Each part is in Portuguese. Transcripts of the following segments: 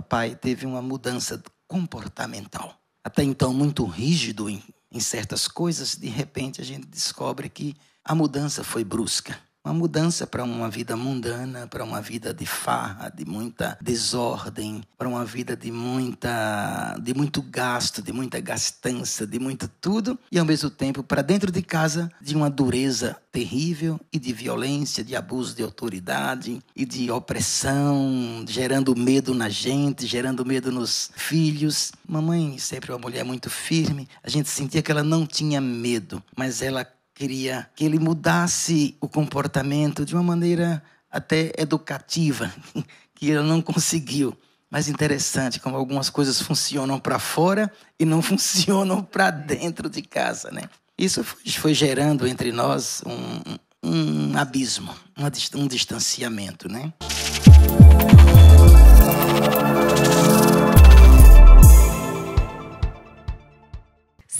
papai teve uma mudança comportamental. Até então, muito rígido em, em certas coisas, de repente a gente descobre que a mudança foi brusca uma mudança para uma vida mundana, para uma vida de farra, de muita desordem, para uma vida de muita de muito gasto, de muita gastança, de muito tudo, e ao mesmo tempo para dentro de casa de uma dureza terrível e de violência, de abuso de autoridade e de opressão, gerando medo na gente, gerando medo nos filhos. Mamãe sempre é uma mulher muito firme, a gente sentia que ela não tinha medo, mas ela queria que ele mudasse o comportamento de uma maneira até educativa, que ele não conseguiu. Mas interessante como algumas coisas funcionam para fora e não funcionam para dentro de casa, né? Isso foi, gerando entre nós um, um abismo, um distanciamento, né?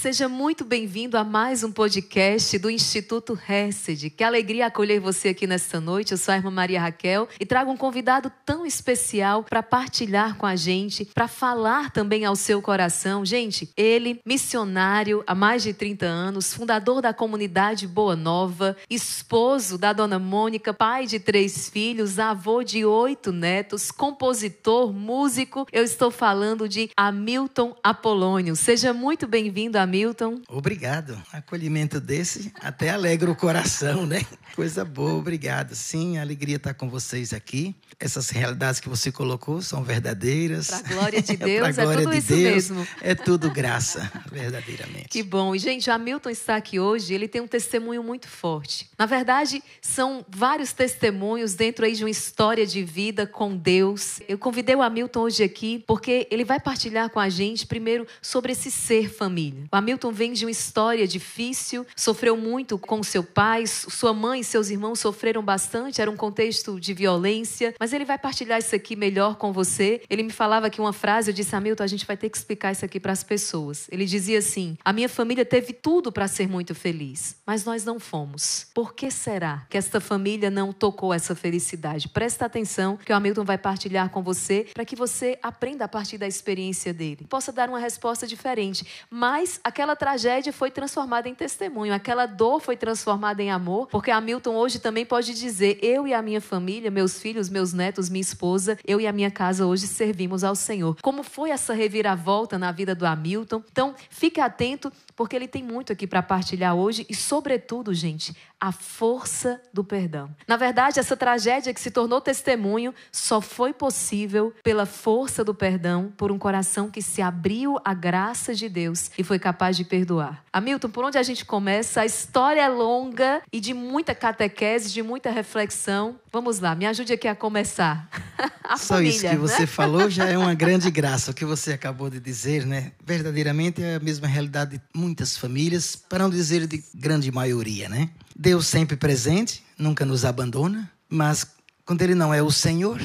Seja muito bem-vindo a mais um podcast do Instituto Hesed. Que alegria acolher você aqui nesta noite. Eu sou a irmã Maria Raquel e trago um convidado tão especial para partilhar com a gente, para falar também ao seu coração. Gente, ele, missionário há mais de 30 anos, fundador da comunidade Boa Nova, esposo da dona Mônica, pai de três filhos, avô de oito netos, compositor, músico. Eu estou falando de Hamilton Apolônio. Seja muito bem-vindo, Hamilton. Hamilton. Obrigado. Acolhimento desse até alegra o coração, né? Coisa boa, obrigado. Sim, alegria estar tá com vocês aqui. Essas realidades que você colocou são verdadeiras. Para glória de é Deus, é glória é tudo de isso Deus, mesmo. É tudo graça, verdadeiramente. Que bom. E, gente, Hamilton está aqui hoje, ele tem um testemunho muito forte. Na verdade, são vários testemunhos dentro aí de uma história de vida com Deus. Eu convidei o Hamilton hoje aqui porque ele vai partilhar com a gente primeiro sobre esse ser família. O Hamilton vem de uma história difícil, sofreu muito com seu pai, sua mãe e seus irmãos sofreram bastante, era um contexto de violência, mas ele vai partilhar isso aqui melhor com você. Ele me falava aqui uma frase, eu disse: Hamilton, a gente vai ter que explicar isso aqui para as pessoas. Ele dizia assim: A minha família teve tudo para ser muito feliz, mas nós não fomos. Por que será que esta família não tocou essa felicidade? Presta atenção que o Hamilton vai partilhar com você para que você aprenda a partir da experiência dele, possa dar uma resposta diferente. Mas a aquela tragédia foi transformada em testemunho, aquela dor foi transformada em amor, porque Hamilton hoje também pode dizer: eu e a minha família, meus filhos, meus netos, minha esposa, eu e a minha casa hoje servimos ao Senhor. Como foi essa reviravolta na vida do Hamilton? Então, fique atento porque ele tem muito aqui para partilhar hoje e, sobretudo, gente, a força do perdão. Na verdade, essa tragédia que se tornou testemunho só foi possível pela força do perdão, por um coração que se abriu à graça de Deus e foi capaz de perdoar. Hamilton, por onde a gente começa? A história é longa e de muita catequese, de muita reflexão. Vamos lá, me ajude aqui a começar. a só família, isso que né? você falou já é uma grande graça, o que você acabou de dizer, né? Verdadeiramente é a mesma realidade. De muitas famílias, para não dizer de grande maioria, né? Deus sempre presente, nunca nos abandona, mas quando ele não é o Senhor,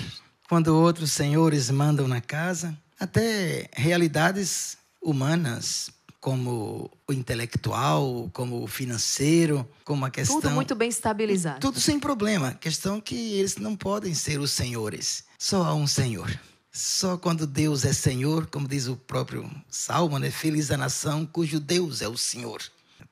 quando outros senhores mandam na casa, até realidades humanas, como o intelectual, como o financeiro, como a questão. Tudo muito bem estabilizado. Tudo sem problema. questão é que eles não podem ser os senhores. Só há um senhor. Só quando Deus é Senhor, como diz o próprio Salmo, né? Feliz é a nação cujo Deus é o Senhor.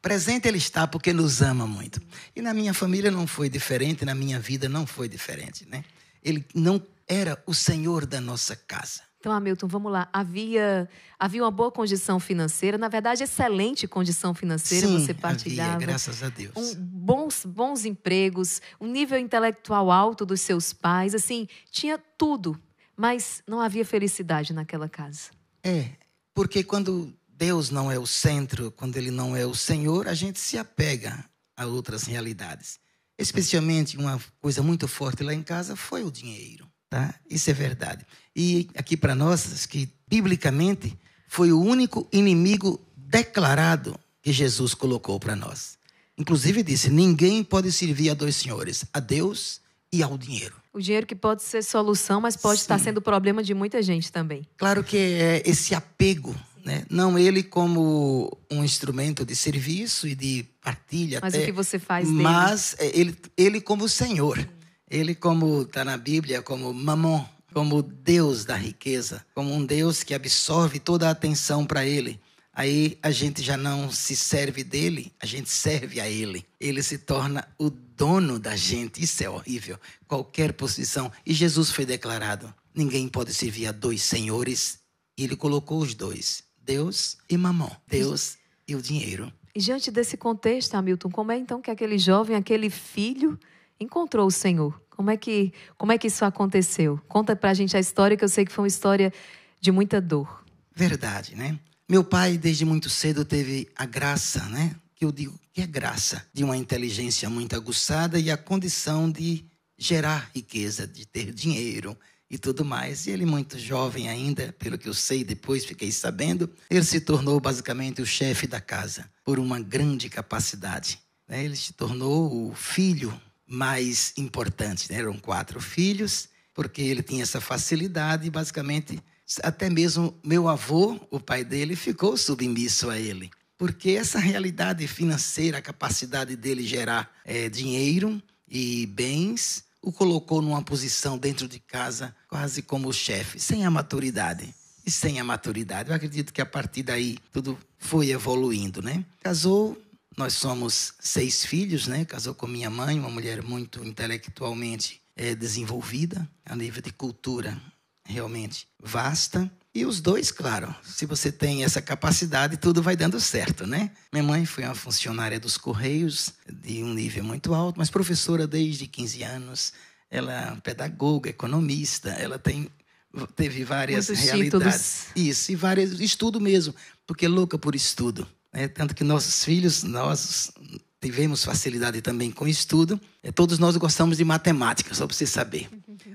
Presente Ele está porque nos ama muito. E na minha família não foi diferente, na minha vida não foi diferente, né? Ele não era o Senhor da nossa casa. Então, Hamilton, vamos lá. Havia, havia uma boa condição financeira, na verdade, excelente condição financeira. Sim, você partilhava. Havia, graças a Deus. Um, bons, bons empregos, um nível intelectual alto dos seus pais, assim, tinha tudo mas não havia felicidade naquela casa. É, porque quando Deus não é o centro, quando Ele não é o Senhor, a gente se apega a outras realidades. Especialmente uma coisa muito forte lá em casa foi o dinheiro, tá? Isso é verdade. E aqui para nós que biblicamente foi o único inimigo declarado que Jesus colocou para nós. Inclusive disse: ninguém pode servir a dois senhores, a Deus e ao dinheiro. O dinheiro que pode ser solução, mas pode Sim. estar sendo problema de muita gente também. Claro que é esse apego, né? não ele como um instrumento de serviço e de partilha. Mas até, o que você faz dele. Mas é ele, ele como Senhor. Ele como está na Bíblia, como mamon, como Deus da riqueza, como um Deus que absorve toda a atenção para ele aí a gente já não se serve dele, a gente serve a ele. Ele se torna o dono da gente. Isso é horrível. Qualquer posição. E Jesus foi declarado: ninguém pode servir a dois senhores. E ele colocou os dois: Deus e mamão. Deus e o dinheiro. E diante desse contexto, Hamilton, como é então que aquele jovem, aquele filho, encontrou o Senhor? Como é que, como é que isso aconteceu? Conta pra gente a história, que eu sei que foi uma história de muita dor. Verdade, né? Meu pai, desde muito cedo, teve a graça, né? Que eu digo que é graça, de uma inteligência muito aguçada e a condição de gerar riqueza, de ter dinheiro e tudo mais. E ele, muito jovem ainda, pelo que eu sei, depois fiquei sabendo, ele se tornou basicamente o chefe da casa, por uma grande capacidade. Né? Ele se tornou o filho mais importante, né? eram quatro filhos, porque ele tinha essa facilidade, basicamente até mesmo meu avô, o pai dele, ficou submisso a ele. Porque essa realidade financeira, a capacidade dele gerar é, dinheiro e bens, o colocou numa posição dentro de casa quase como chefe, sem a maturidade. E sem a maturidade. Eu acredito que a partir daí tudo foi evoluindo, né? Casou, nós somos seis filhos, né? Casou com minha mãe, uma mulher muito intelectualmente é, desenvolvida, a nível de cultura realmente vasta. E os dois, claro, se você tem essa capacidade, tudo vai dando certo, né? Minha mãe foi uma funcionária dos Correios, de um nível muito alto, mas professora desde 15 anos. Ela é pedagoga, economista, ela tem, teve várias Muitos realidades. Títulos. Isso, e vários estudo mesmo, porque é louca por estudo. Né? Tanto que nossos filhos, nós tivemos facilidade também com estudo. É, todos nós gostamos de matemática, só para você saber.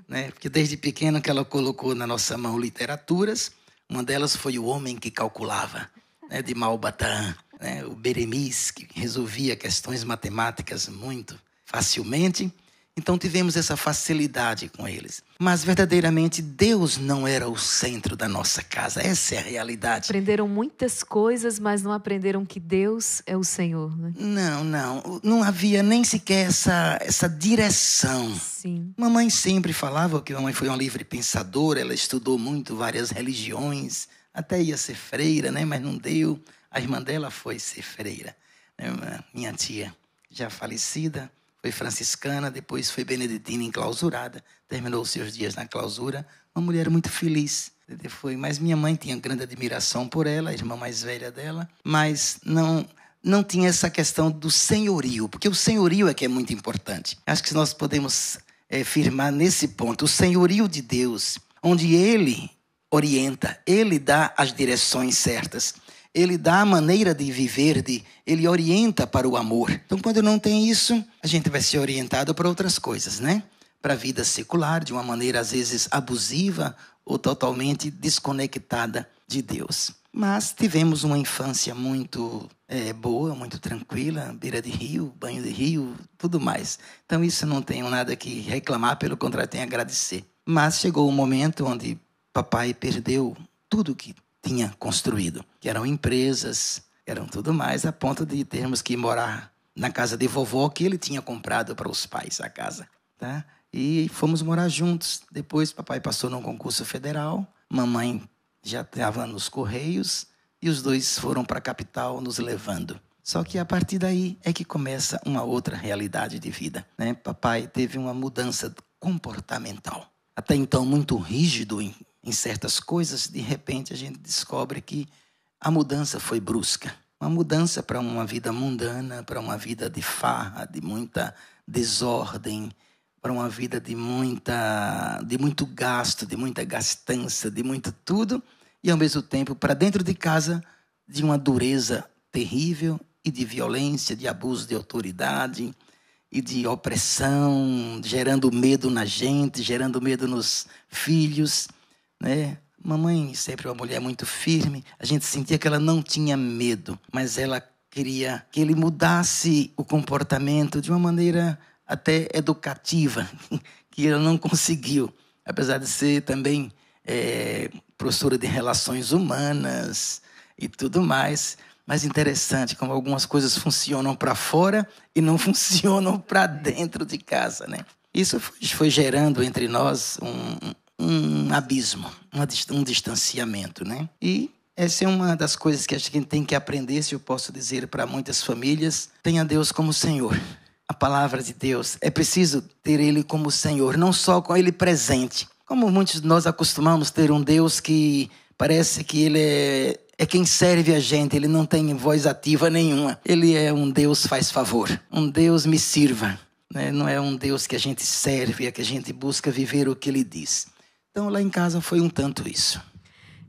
Né? Porque desde pequeno que ela colocou na nossa mão literaturas, uma delas foi O Homem que Calculava, né? de Malbatan. Né? O Beremis, que resolvia questões matemáticas muito facilmente. Então tivemos essa facilidade com eles. Mas verdadeiramente Deus não era o centro da nossa casa. Essa é a realidade. Aprenderam muitas coisas, mas não aprenderam que Deus é o Senhor. Né? Não, não. Não havia nem sequer essa, essa direção. Sim. Mamãe sempre falava que mamãe foi uma livre pensadora, ela estudou muito várias religiões, até ia ser freira, né? mas não deu. A irmã dela foi ser freira, né? minha tia, já falecida foi franciscana, depois foi beneditina enclausurada, terminou seus dias na clausura. Uma mulher muito feliz. Foi, mas minha mãe tinha grande admiração por ela, a irmã mais velha dela, mas não não tinha essa questão do senhorio, porque o senhorio é que é muito importante. Acho que nós podemos é, firmar nesse ponto, o senhorio de Deus, onde Ele orienta, Ele dá as direções certas ele dá a maneira de viver, de, ele orienta para o amor. Então, quando não tem isso, a gente vai ser orientado para outras coisas, né? Para a vida secular, de uma maneira às vezes abusiva ou totalmente desconectada de Deus. Mas tivemos uma infância muito é, boa, muito tranquila, beira de rio, banho de rio, tudo mais. Então, isso não tenho nada que reclamar, pelo contrário, tenho a agradecer. Mas chegou o um momento onde papai perdeu tudo que tinha construído, que eram empresas, eram tudo mais, a ponto de termos que morar na casa de vovó que ele tinha comprado para os pais a casa, tá? E fomos morar juntos. Depois papai passou num concurso federal, mamãe já estava nos correios e os dois foram para a capital nos levando. Só que a partir daí é que começa uma outra realidade de vida. Né? Papai teve uma mudança comportamental. Até então muito rígido em em certas coisas, de repente a gente descobre que a mudança foi brusca. Uma mudança para uma vida mundana, para uma vida de farra, de muita desordem, para uma vida de muita de muito gasto, de muita gastança, de muito tudo, e ao mesmo tempo para dentro de casa de uma dureza terrível e de violência, de abuso de autoridade e de opressão, gerando medo na gente, gerando medo nos filhos né? Mamãe sempre uma mulher muito firme. A gente sentia que ela não tinha medo, mas ela queria que ele mudasse o comportamento de uma maneira até educativa, que ela não conseguiu, apesar de ser também é, professora de relações humanas e tudo mais. Mas interessante como algumas coisas funcionam para fora e não funcionam para dentro de casa, né? Isso foi, foi gerando entre nós um, um abismo, um distanciamento, né? E essa é uma das coisas que a gente tem que aprender, se eu posso dizer para muitas famílias, tenha Deus como Senhor. A palavra de Deus, é preciso ter ele como Senhor, não só com ele presente. Como muitos de nós acostumamos ter um Deus que parece que ele é, é quem serve a gente, ele não tem voz ativa nenhuma. Ele é um Deus faz favor, um Deus me sirva. Né? Não é um Deus que a gente serve, é que a gente busca viver o que ele diz. Então, lá em casa foi um tanto isso.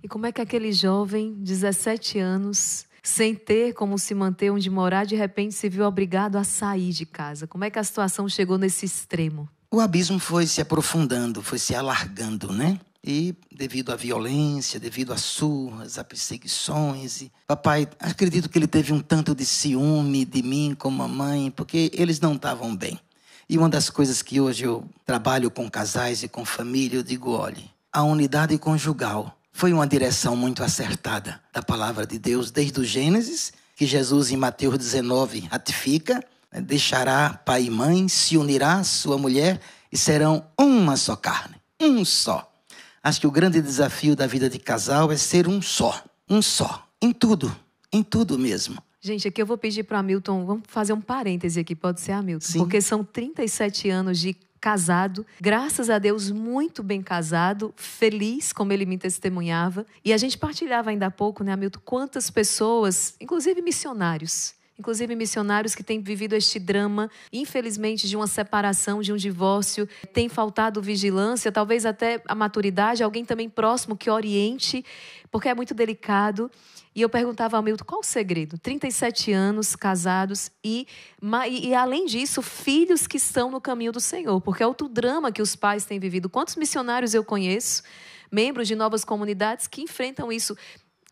E como é que aquele jovem, 17 anos, sem ter como se manter onde morar, de repente se viu obrigado a sair de casa? Como é que a situação chegou nesse extremo? O abismo foi se aprofundando, foi se alargando, né? E devido à violência, devido às surras, a perseguições. papai, acredito que ele teve um tanto de ciúme de mim com mamãe, porque eles não estavam bem. E uma das coisas que hoje eu trabalho com casais e com família, eu digo: olhe, a unidade conjugal foi uma direção muito acertada da palavra de Deus desde o Gênesis, que Jesus em Mateus 19 ratifica: né? deixará pai e mãe, se unirá à sua mulher e serão uma só carne, um só. Acho que o grande desafio da vida de casal é ser um só, um só, em tudo, em tudo mesmo. Gente, aqui eu vou pedir para Hamilton, vamos fazer um parêntese aqui, pode ser Hamilton? Sim. Porque são 37 anos de casado, graças a Deus, muito bem casado, feliz, como ele me testemunhava. E a gente partilhava ainda há pouco, né, Hamilton, quantas pessoas, inclusive missionários, inclusive missionários que têm vivido este drama, infelizmente, de uma separação, de um divórcio, tem faltado vigilância, talvez até a maturidade, alguém também próximo que oriente, porque é muito delicado. E eu perguntava ao Milton qual o segredo? 37 anos, casados e, e, além disso, filhos que estão no caminho do Senhor, porque é outro drama que os pais têm vivido. Quantos missionários eu conheço, membros de novas comunidades, que enfrentam isso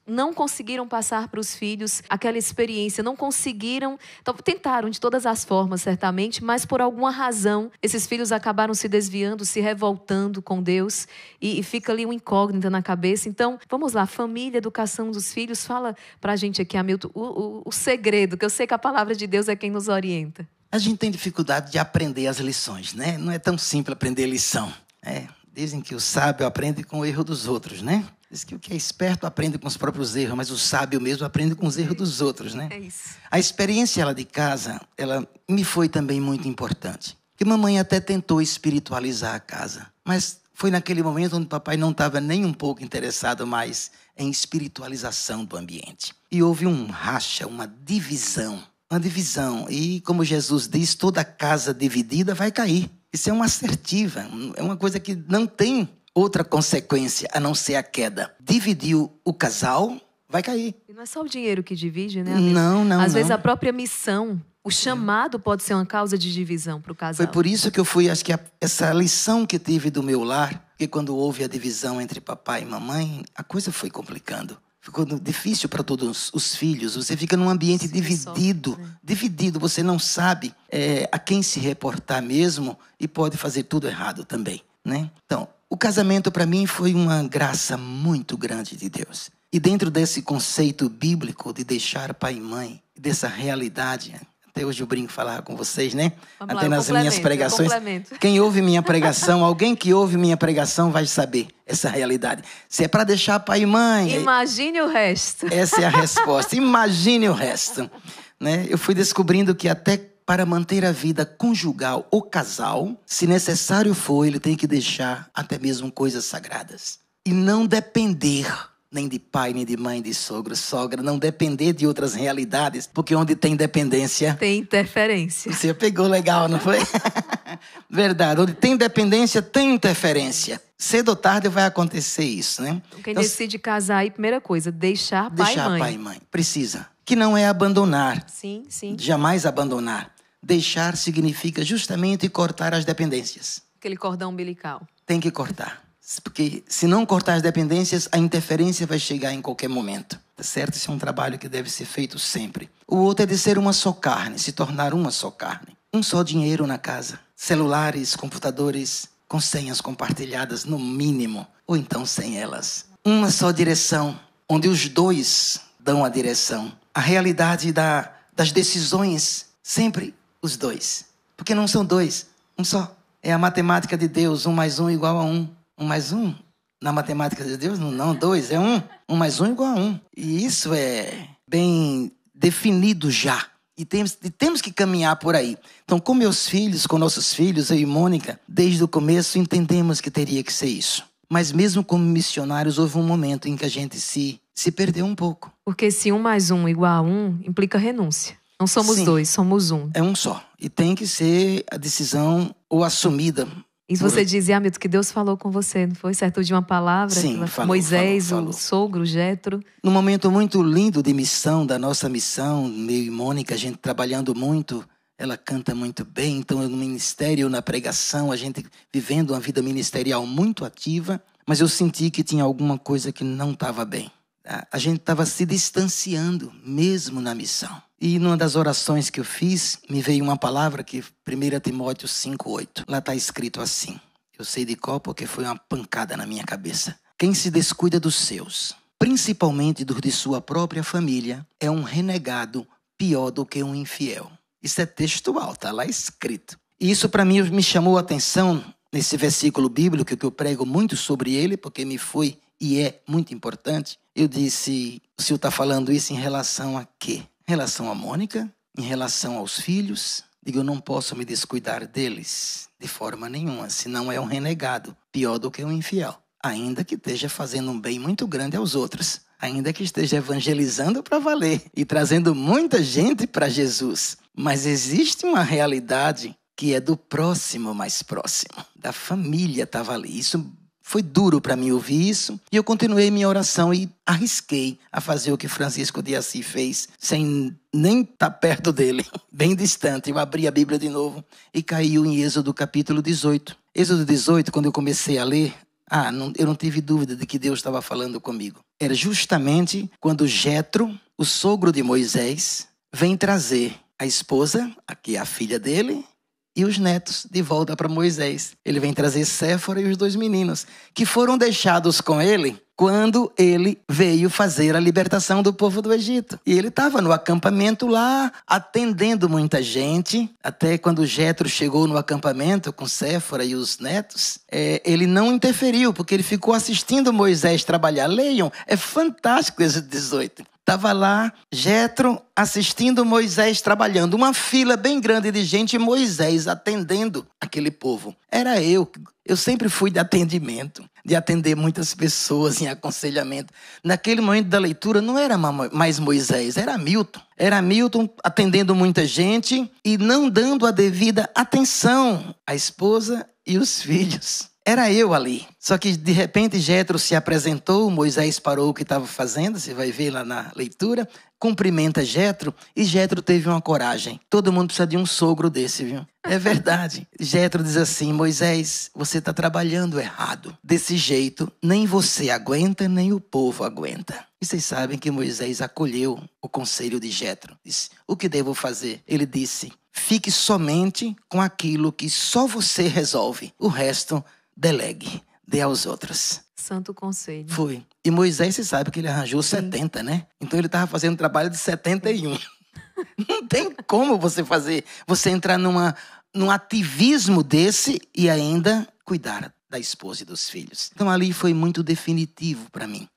não conseguiram passar para os filhos aquela experiência, não conseguiram, então, tentaram de todas as formas, certamente, mas por alguma razão esses filhos acabaram se desviando, se revoltando com Deus e, e fica ali uma incógnita na cabeça. Então, vamos lá, família, educação dos filhos, fala para a gente aqui, Hamilton, o, o, o segredo, que eu sei que a palavra de Deus é quem nos orienta. A gente tem dificuldade de aprender as lições, né? Não é tão simples aprender lição. É, dizem que o sábio aprende com o erro dos outros, né? Diz que o que é esperto aprende com os próprios erros, mas o sábio mesmo aprende com os erros dos outros, né? É isso. A experiência lá de casa, ela me foi também muito importante. Que mamãe até tentou espiritualizar a casa, mas foi naquele momento onde papai não estava nem um pouco interessado mais em espiritualização do ambiente. E houve um racha, uma divisão, uma divisão. E como Jesus diz, toda casa dividida vai cair. Isso é uma assertiva, é uma coisa que não tem outra consequência a não ser a queda. Dividiu o casal, vai cair. E não é só o dinheiro que divide, né? Amigo? Não, não. Às não. vezes a própria missão, o chamado pode ser uma causa de divisão para o casal. Foi por isso que eu fui, acho que a, essa lição que tive do meu lar, que quando houve a divisão entre papai e mamãe, a coisa foi complicando. Ficou difícil para todos os filhos. Você fica num ambiente Sim, é dividido. né? Dividido, você não sabe é, a quem se reportar mesmo e pode fazer tudo errado também. Né? Então, o casamento para mim foi uma graça muito grande de Deus. E dentro desse conceito bíblico de deixar pai e mãe, dessa realidade, até hoje eu brinco falar com vocês, né? Vamos até lá, nas minhas pregações. Quem ouve minha pregação, alguém que ouve minha pregação vai saber essa realidade. Se é para deixar pai e mãe. É Imagine o resto. Essa é a resposta. Imagine o resto. Né? Eu fui descobrindo que até para manter a vida conjugal ou casal, se necessário for, ele tem que deixar até mesmo coisas sagradas. E não depender nem de pai, nem de mãe, de sogro, sogra, não depender de outras realidades, porque onde tem dependência. Tem interferência. Você pegou legal, não foi? Verdade, onde tem dependência, tem interferência. Cedo ou tarde vai acontecer isso, né? Então, quem então, decide casar aí, primeira coisa, deixar, deixar pai e mãe. Deixar pai e mãe, precisa que não é abandonar. Sim, sim. Jamais abandonar. Deixar significa justamente cortar as dependências. Aquele cordão umbilical. Tem que cortar. Porque se não cortar as dependências, a interferência vai chegar em qualquer momento. Tá certo? Isso é um trabalho que deve ser feito sempre. O outro é de ser uma só carne, se tornar uma só carne. Um só dinheiro na casa. Celulares, computadores, com senhas compartilhadas no mínimo, ou então sem elas. Uma só direção, onde os dois dão a direção a realidade da, das decisões, sempre os dois. Porque não são dois, um só. É a matemática de Deus, um mais um igual a um. Um mais um, na matemática de Deus, não, dois, é um. Um mais um igual a um. E isso é bem definido já. E temos, e temos que caminhar por aí. Então, com meus filhos, com nossos filhos, eu e Mônica, desde o começo entendemos que teria que ser isso. Mas mesmo como missionários, houve um momento em que a gente se, se perdeu um pouco. Porque se um mais um igual a um, implica renúncia. Não somos Sim. dois, somos um. É um só. E tem que ser a decisão ou assumida. E por... você dizia, Amito, ah, que Deus falou com você, não foi? Certo de uma palavra? Sim, falou, Moisés, falou, falou. o sogro, Jetro. Num momento muito lindo de missão, da nossa missão, meu e Mônica, a gente trabalhando muito, ela canta muito bem, então no ministério, na pregação, a gente vivendo uma vida ministerial muito ativa, mas eu senti que tinha alguma coisa que não estava bem a gente estava se distanciando mesmo na missão. E numa das orações que eu fiz, me veio uma palavra que 1 Timóteo 5,8. Lá está escrito assim. Eu sei de qual porque foi uma pancada na minha cabeça. Quem se descuida dos seus, principalmente dos de sua própria família, é um renegado pior do que um infiel. Isso é textual, está lá escrito. E isso para mim me chamou a atenção nesse versículo bíblico que eu prego muito sobre ele, porque me foi e é muito importante, eu disse: o senhor está falando isso em relação a quê? Em relação a Mônica? Em relação aos filhos? Digo, eu não posso me descuidar deles de forma nenhuma, senão é um renegado, pior do que um infiel. Ainda que esteja fazendo um bem muito grande aos outros, ainda que esteja evangelizando para valer e trazendo muita gente para Jesus. Mas existe uma realidade que é do próximo mais próximo, da família estava tá ali. Isso foi duro para mim ouvir isso, e eu continuei minha oração e arrisquei a fazer o que Francisco de Assis fez, sem nem estar tá perto dele, bem distante. Eu abri a Bíblia de novo e caiu em Êxodo capítulo 18. Êxodo 18, quando eu comecei a ler, ah, não, eu não tive dúvida de que Deus estava falando comigo. Era justamente quando Jetro, o sogro de Moisés, vem trazer a esposa, aqui é a filha dele, e os netos de volta para Moisés. Ele vem trazer Séfora e os dois meninos, que foram deixados com ele quando ele veio fazer a libertação do povo do Egito. E ele estava no acampamento lá, atendendo muita gente. Até quando Jetro chegou no acampamento com Séfora e os netos, é, ele não interferiu, porque ele ficou assistindo Moisés trabalhar. Leiam, é fantástico esse 18. Estava lá Jetro assistindo Moisés trabalhando, uma fila bem grande de gente, Moisés atendendo aquele povo. Era eu, eu sempre fui de atendimento, de atender muitas pessoas em aconselhamento. Naquele momento da leitura não era mais Moisés, era Milton. Era Milton atendendo muita gente e não dando a devida atenção à esposa e os filhos. Era eu ali. Só que de repente Jetro se apresentou, Moisés parou o que estava fazendo, você vai ver lá na leitura, cumprimenta Jetro e Jetro teve uma coragem. Todo mundo precisa de um sogro desse, viu? É verdade. Jetro diz assim: Moisés, você está trabalhando errado. Desse jeito, nem você aguenta, nem o povo aguenta. E vocês sabem que Moisés acolheu o conselho de Jetro. Disse: O que devo fazer? Ele disse: Fique somente com aquilo que só você resolve. O resto delegue, dê aos outros. Santo conselho. Foi. E Moisés, você sabe que ele arranjou Sim. 70, né? Então ele estava fazendo um trabalho de 71. Não tem como você fazer, você entrar numa, num ativismo desse e ainda cuidar da esposa e dos filhos. Então ali foi muito definitivo para mim.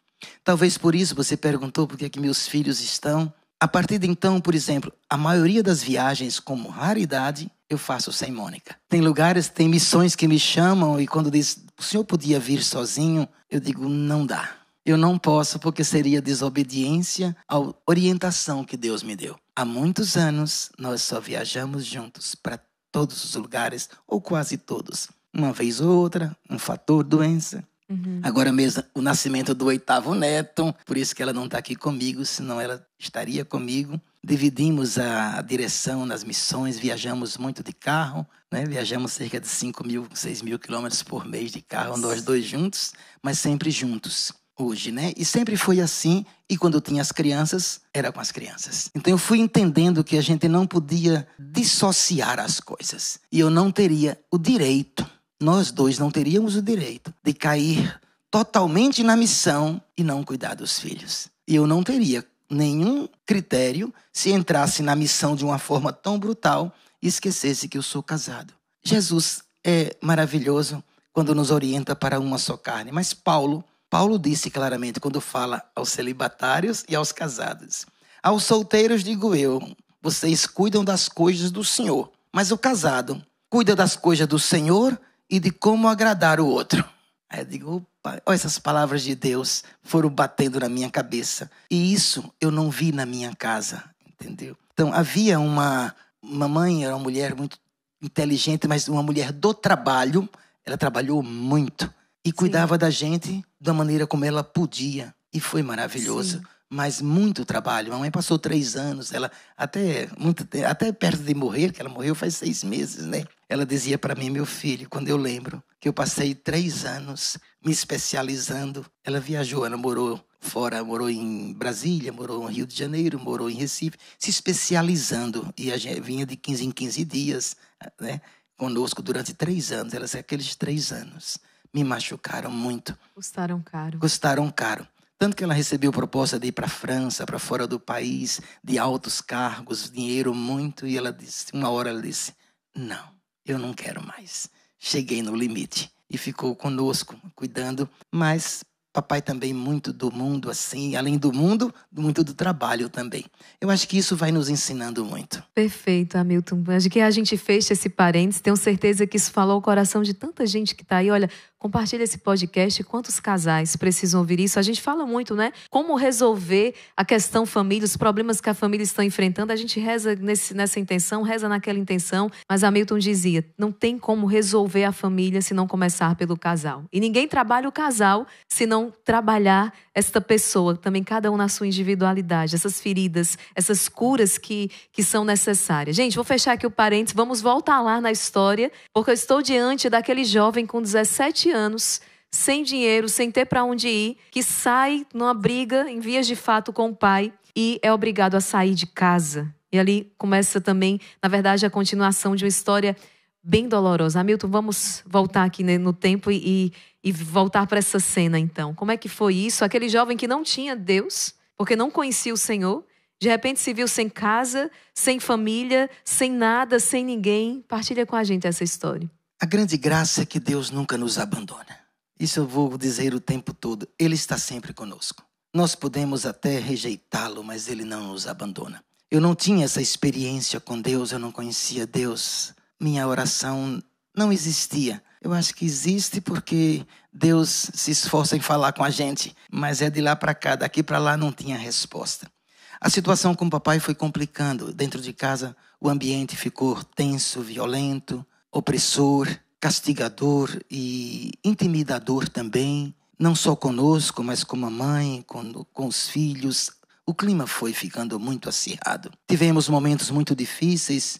Talvez por isso você perguntou por que, é que meus filhos estão. A partir de então, por exemplo, a maioria das viagens, como raridade, eu faço sem Mônica. Tem lugares, tem missões que me chamam e quando diz, o senhor podia vir sozinho, eu digo, não dá. Eu não posso porque seria desobediência à orientação que Deus me deu. Há muitos anos nós só viajamos juntos para todos os lugares, ou quase todos. Uma vez ou outra, um fator doença, Uhum. Agora mesmo, o nascimento do oitavo neto, por isso que ela não está aqui comigo, senão ela estaria comigo dividimos a direção nas missões, viajamos muito de carro, né? viajamos cerca de 5 mil, 6 mil quilômetros por mês de carro, nós dois juntos, mas sempre juntos hoje, né? E sempre foi assim, e quando eu tinha as crianças, era com as crianças. Então eu fui entendendo que a gente não podia dissociar as coisas, e eu não teria o direito, nós dois não teríamos o direito de cair totalmente na missão e não cuidar dos filhos. E eu não teria nenhum critério se entrasse na missão de uma forma tão brutal e esquecesse que eu sou casado. Jesus é maravilhoso quando nos orienta para uma só carne, mas Paulo, Paulo disse claramente quando fala aos celibatários e aos casados: Aos solteiros digo eu, vocês cuidam das coisas do Senhor, mas o casado cuida das coisas do Senhor e de como agradar o outro. Aí eu digo, essas palavras de Deus foram batendo na minha cabeça. E isso eu não vi na minha casa, entendeu? Então havia uma mamãe, era uma mulher muito inteligente, mas uma mulher do trabalho. Ela trabalhou muito e cuidava Sim. da gente da maneira como ela podia. E foi maravilhoso. Sim mas muito trabalho. Mamãe passou três anos, ela até muito até perto de morrer, que ela morreu faz seis meses, né? Ela dizia para mim, meu filho, quando eu lembro que eu passei três anos me especializando, ela viajou, ela morou fora, morou em Brasília, morou no Rio de Janeiro, morou em Recife, se especializando e a gente vinha de 15 em 15 dias, né? Conosco durante três anos, elas aqueles três anos me machucaram muito. Custaram caro. Custaram caro. Tanto que ela recebeu proposta de ir para a França, para fora do país, de altos cargos, dinheiro muito, e ela disse, uma hora ela disse: "Não, eu não quero mais. Cheguei no limite." E ficou conosco, cuidando, mas papai também muito do mundo assim, além do mundo, muito do trabalho também. Eu acho que isso vai nos ensinando muito. Perfeito, Hamilton. Acho que a gente fecha esse parênteses, tenho certeza que isso falou o coração de tanta gente que está aí, olha, Compartilhe esse podcast. Quantos casais precisam ouvir isso? A gente fala muito, né? Como resolver a questão família, os problemas que a família está enfrentando. A gente reza nesse, nessa intenção, reza naquela intenção. Mas Hamilton dizia: não tem como resolver a família se não começar pelo casal. E ninguém trabalha o casal se não trabalhar esta pessoa, também cada um na sua individualidade, essas feridas, essas curas que, que são necessárias. Gente, vou fechar aqui o parênteses, vamos voltar lá na história, porque eu estou diante daquele jovem com 17 anos sem dinheiro, sem ter para onde ir, que sai numa briga em vias de fato com o pai e é obrigado a sair de casa. E ali começa também, na verdade, a continuação de uma história bem dolorosa. Hamilton, vamos voltar aqui no tempo e, e voltar para essa cena então. Como é que foi isso? Aquele jovem que não tinha Deus, porque não conhecia o Senhor, de repente se viu sem casa, sem família, sem nada, sem ninguém. Partilha com a gente essa história. A grande graça é que Deus nunca nos abandona. Isso eu vou dizer o tempo todo. Ele está sempre conosco. Nós podemos até rejeitá-lo, mas ele não nos abandona. Eu não tinha essa experiência com Deus, eu não conhecia Deus. Minha oração não existia. Eu acho que existe porque Deus se esforça em falar com a gente, mas é de lá para cá, daqui para lá não tinha resposta. A situação com o papai foi complicando. Dentro de casa, o ambiente ficou tenso, violento, opressor, castigador e intimidador também, não só conosco, mas com a mãe, com, com os filhos. O clima foi ficando muito acirrado. Tivemos momentos muito difíceis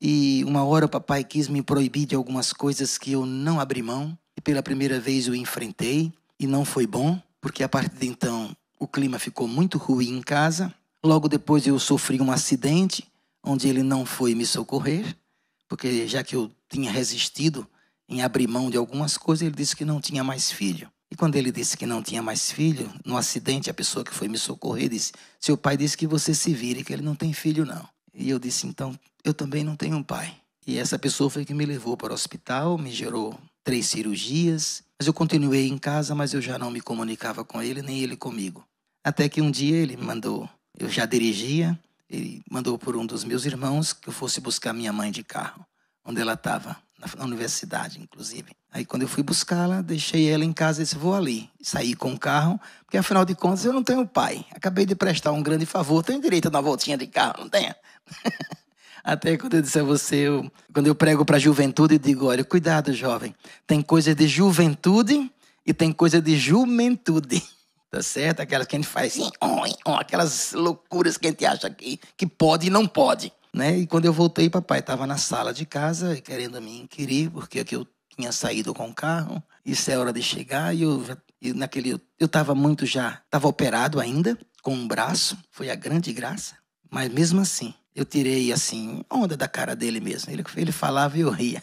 e uma hora o papai quis me proibir de algumas coisas que eu não abri mão. E pela primeira vez eu enfrentei e não foi bom, porque a partir de então o clima ficou muito ruim em casa. Logo depois eu sofri um acidente onde ele não foi me socorrer, porque já que eu tinha resistido em abrir mão de algumas coisas, ele disse que não tinha mais filho. E quando ele disse que não tinha mais filho, no acidente a pessoa que foi me socorrer disse: "Seu pai disse que você se vire, que ele não tem filho não". E eu disse, então, eu também não tenho um pai. E essa pessoa foi que me levou para o hospital, me gerou três cirurgias. Mas eu continuei em casa, mas eu já não me comunicava com ele, nem ele comigo. Até que um dia ele me mandou, eu já dirigia, ele mandou por um dos meus irmãos que eu fosse buscar minha mãe de carro, onde ela estava, na universidade, inclusive. Aí quando eu fui buscá-la, deixei ela em casa e disse, vou ali. Saí com o carro, porque afinal de contas eu não tenho pai. Acabei de prestar um grande favor, tenho direito a dar uma voltinha de carro, não tenho? Até quando eu disse a você, eu, quando eu prego para a juventude, eu digo, olha, cuidado jovem, tem coisa de juventude e tem coisa de juventude. Tá certo? Aquelas que a gente faz, aquelas loucuras que a gente acha que, que pode e não pode. Né? E quando eu voltei, papai estava na sala de casa querendo me inquirir, porque aqui eu tinha saído com o carro, isso é hora de chegar, e eu, naquele, eu estava muito já, estava operado ainda, com um braço, foi a grande graça, mas mesmo assim, eu tirei assim, onda da cara dele mesmo. Ele, ele falava e eu ria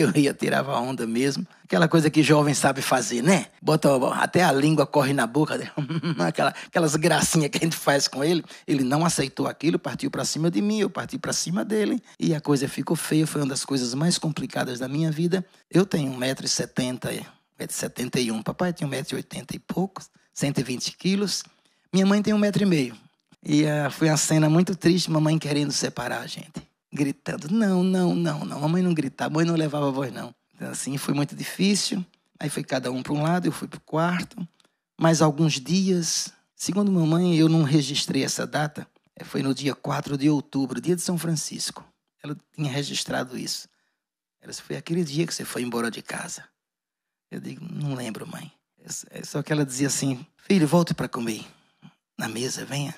eu ia tirava onda mesmo. Aquela coisa que jovem sabe fazer, né? Bota até a língua corre na boca, né? Aquela, aquelas gracinhas que a gente faz com ele. Ele não aceitou aquilo, partiu para cima de mim, eu parti para cima dele. E a coisa ficou feia, foi uma das coisas mais complicadas da minha vida. Eu tenho 1,70m, 1,71m, papai tinha 1,80m e poucos, 120 quilos. Minha mãe tem 1,5m. E uh, foi uma cena muito triste, mamãe querendo separar a gente gritando: não, não, não, não. A mãe não gritava, a mãe não levava a voz, não. Então, assim, foi muito difícil. Aí foi cada um para um lado, eu fui para o quarto. Mais alguns dias, segundo mamãe, eu não registrei essa data. Eh, foi no dia 4 de outubro, dia de São Francisco. Ela tinha registrado isso. Ela disse: foi aquele dia que você foi embora de casa. Eu digo: não lembro, mãe. É é só que ela dizia assim: filho, volte para comer. Na mesa, venha.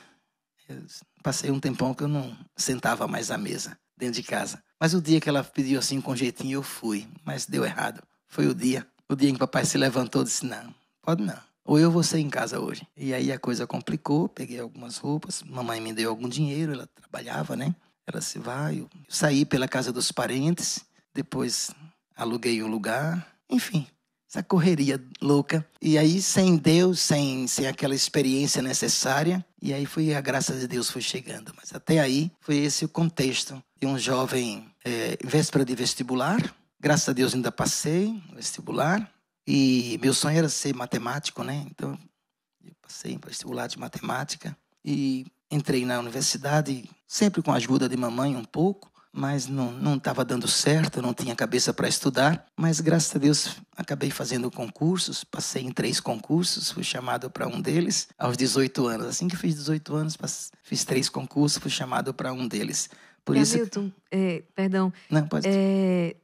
Eu disse, Passei um tempão que eu não sentava mais à mesa, dentro de casa. Mas o dia que ela pediu assim com jeitinho, eu fui. Mas deu errado. Foi o dia. O dia em que papai se levantou e disse: Não, pode não. Ou eu vou sair em casa hoje. E aí a coisa complicou. Peguei algumas roupas. Mamãe me deu algum dinheiro. Ela trabalhava, né? Ela se vai. Eu saí pela casa dos parentes. Depois aluguei um lugar. Enfim, essa correria louca. E aí, sem Deus, sem, sem aquela experiência necessária, e aí foi a graça de Deus foi chegando. Mas até aí foi esse o contexto de um jovem é, véspera de vestibular. Graças a Deus ainda passei vestibular. E meu sonho era ser matemático, né? Então eu passei em vestibular de matemática e entrei na universidade sempre com a ajuda de mamãe um pouco mas não estava dando certo, não tinha cabeça para estudar. Mas graças a Deus acabei fazendo concursos, passei em três concursos, fui chamado para um deles aos 18 anos. Assim que fiz 18 anos, fiz três concursos, fui chamado para um deles. Por e isso... Hamilton, é, perdão. Não, pode. É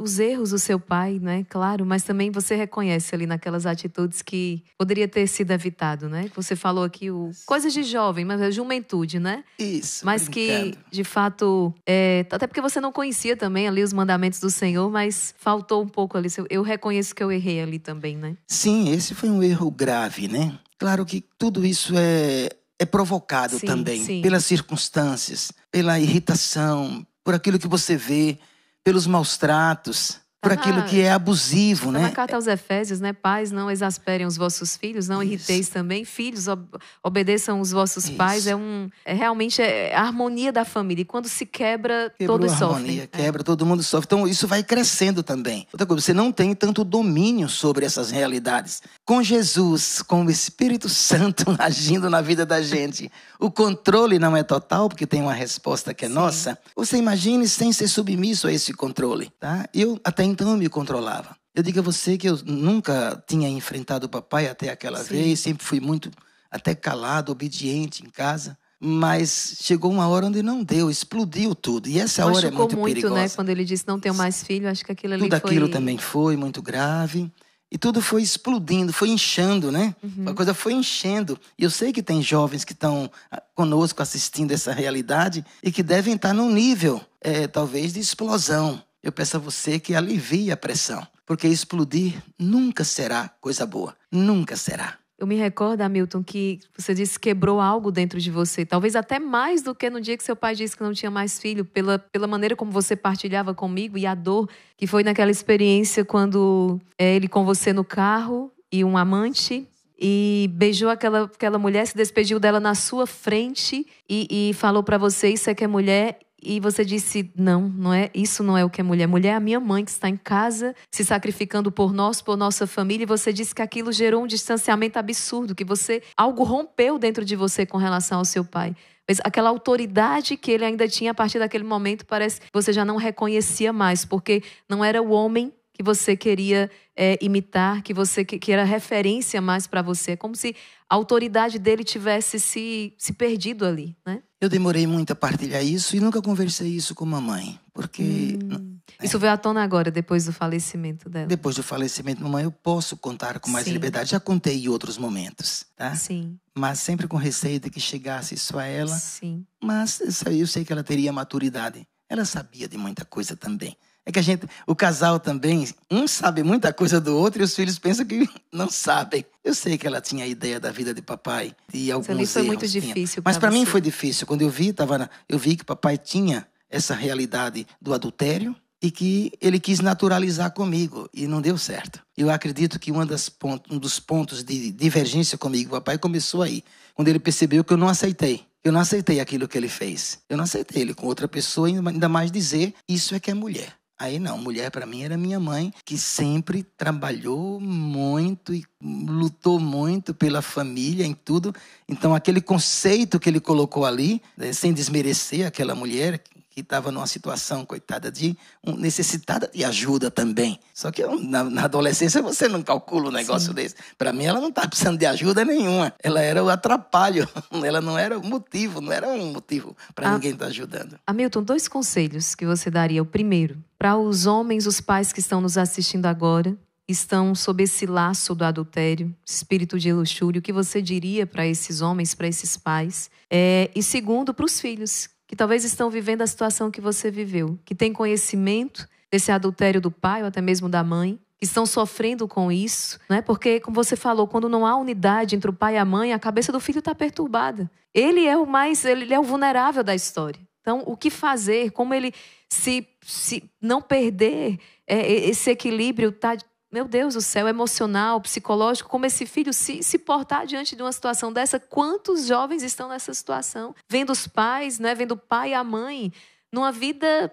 os erros do seu pai, né? Claro, mas também você reconhece ali naquelas atitudes que poderia ter sido evitado, né? Você falou aqui o coisas de jovem, mas a juventude, né? Isso. Mas brincando. que de fato, é, até porque você não conhecia também ali os mandamentos do Senhor, mas faltou um pouco ali. Eu reconheço que eu errei ali também, né? Sim, esse foi um erro grave, né? Claro que tudo isso é é provocado sim, também sim. pelas circunstâncias, pela irritação, por aquilo que você vê pelos maus tratos, por aquilo que é ah, abusivo, tá né? Na carta aos Efésios, né? Pais, não exasperem os vossos filhos, não Isso. irriteis também. Filhos, ob obedeçam os vossos Isso. pais. É um, é realmente é, é a harmonia da família. E quando se quebra, Quebrou todos a harmonia, sofrem. É. Quebra, é. todo mundo sofre. Então isso vai crescendo também. Outra coisa, você não tem tanto domínio sobre essas realidades. Com Jesus, com o Espírito Santo agindo na vida da gente, o controle não é total porque tem uma resposta que é Sim. nossa. Você imagine sem ser submisso a esse controle, tá? Eu até então eu me controlava. Eu digo a você que eu nunca tinha enfrentado o papai até aquela Sim. vez, sempre fui muito até calado, obediente em casa. Mas chegou uma hora onde não deu, explodiu tudo. E essa Machucou hora é muito, muito né, perigosa. né? Quando ele disse não tenho mais filho, acho que aquilo ali tudo foi... aquilo também foi muito grave. E tudo foi explodindo, foi inchando, né? Uhum. A coisa foi enchendo. E eu sei que tem jovens que estão ah, conosco assistindo essa realidade e que devem estar num nível, é, talvez, de explosão eu peço a você que alivie a pressão, porque explodir nunca será coisa boa. Nunca será. Eu me recordo, Hamilton, que você disse que quebrou algo dentro de você. Talvez até mais do que no dia que seu pai disse que não tinha mais filho, pela, pela maneira como você partilhava comigo e a dor que foi naquela experiência quando é, ele com você no carro e um amante. E beijou aquela, aquela mulher, se despediu dela na sua frente e, e falou para você: Isso é que é mulher, e você disse: não, não é, isso não é o que é mulher. Mulher é a minha mãe que está em casa se sacrificando por nós, por nossa família. E você disse que aquilo gerou um distanciamento absurdo, que você algo rompeu dentro de você com relação ao seu pai. Mas aquela autoridade que ele ainda tinha a partir daquele momento parece que você já não reconhecia mais, porque não era o homem que você queria é, imitar, que você que, que era referência mais para você. É como se a autoridade dele tivesse se, se perdido ali, né? Eu demorei muito a partilhar isso e nunca conversei isso com a mamãe, porque... Hum. É. Isso veio à tona agora, depois do falecimento dela. Depois do falecimento, mamãe, eu posso contar com mais Sim. liberdade. Já contei em outros momentos, tá? Sim. Mas sempre com receio de que chegasse isso a ela. Sim. Mas eu sei que ela teria maturidade. Ela sabia de muita coisa também. É que a gente, o casal também, um sabe muita coisa do outro e os filhos pensam que não sabem. Eu sei que ela tinha a ideia da vida de papai e alguns isso foi muito tinha. difícil. Mas para mim foi difícil. Quando eu vi, tava na, eu vi que papai tinha essa realidade do adultério e que ele quis naturalizar comigo e não deu certo. Eu acredito que ponto, um dos pontos de divergência comigo, papai, começou aí, quando ele percebeu que eu não aceitei. Eu não aceitei aquilo que ele fez. Eu não aceitei ele com outra pessoa, ainda mais dizer isso é que é mulher. Aí não, mulher para mim era minha mãe, que sempre trabalhou muito e lutou muito pela família em tudo. Então aquele conceito que ele colocou ali, né, sem desmerecer aquela mulher que estava numa situação coitada de um, necessitada de ajuda também. Só que eu, na, na, adolescência você não calcula um negócio Sim. desse. Para mim ela não estava precisando de ajuda nenhuma. Ela era o atrapalho. Ela não era o motivo, não era um motivo para ah. ninguém estar tá ajudando. Hamilton, dois conselhos que você daria. O primeiro, para os homens, os pais que estão nos assistindo agora, estão sob esse laço do adultério, espírito de luxúria, o que você diria para esses homens, para esses pais? É, e segundo, para os filhos, que talvez estão vivendo a situação que você viveu, que têm conhecimento desse adultério do pai ou até mesmo da mãe, que estão sofrendo com isso, né? Porque, como você falou, quando não há unidade entre o pai e a mãe, a cabeça do filho está perturbada. Ele é o mais, ele é o vulnerável da história. Então, o que fazer? Como ele se, se não perder é, esse equilíbrio, tá, meu Deus do céu, emocional, psicológico, como esse filho se, se portar diante de uma situação dessa? Quantos jovens estão nessa situação? Vendo os pais, né, vendo o pai e a mãe numa vida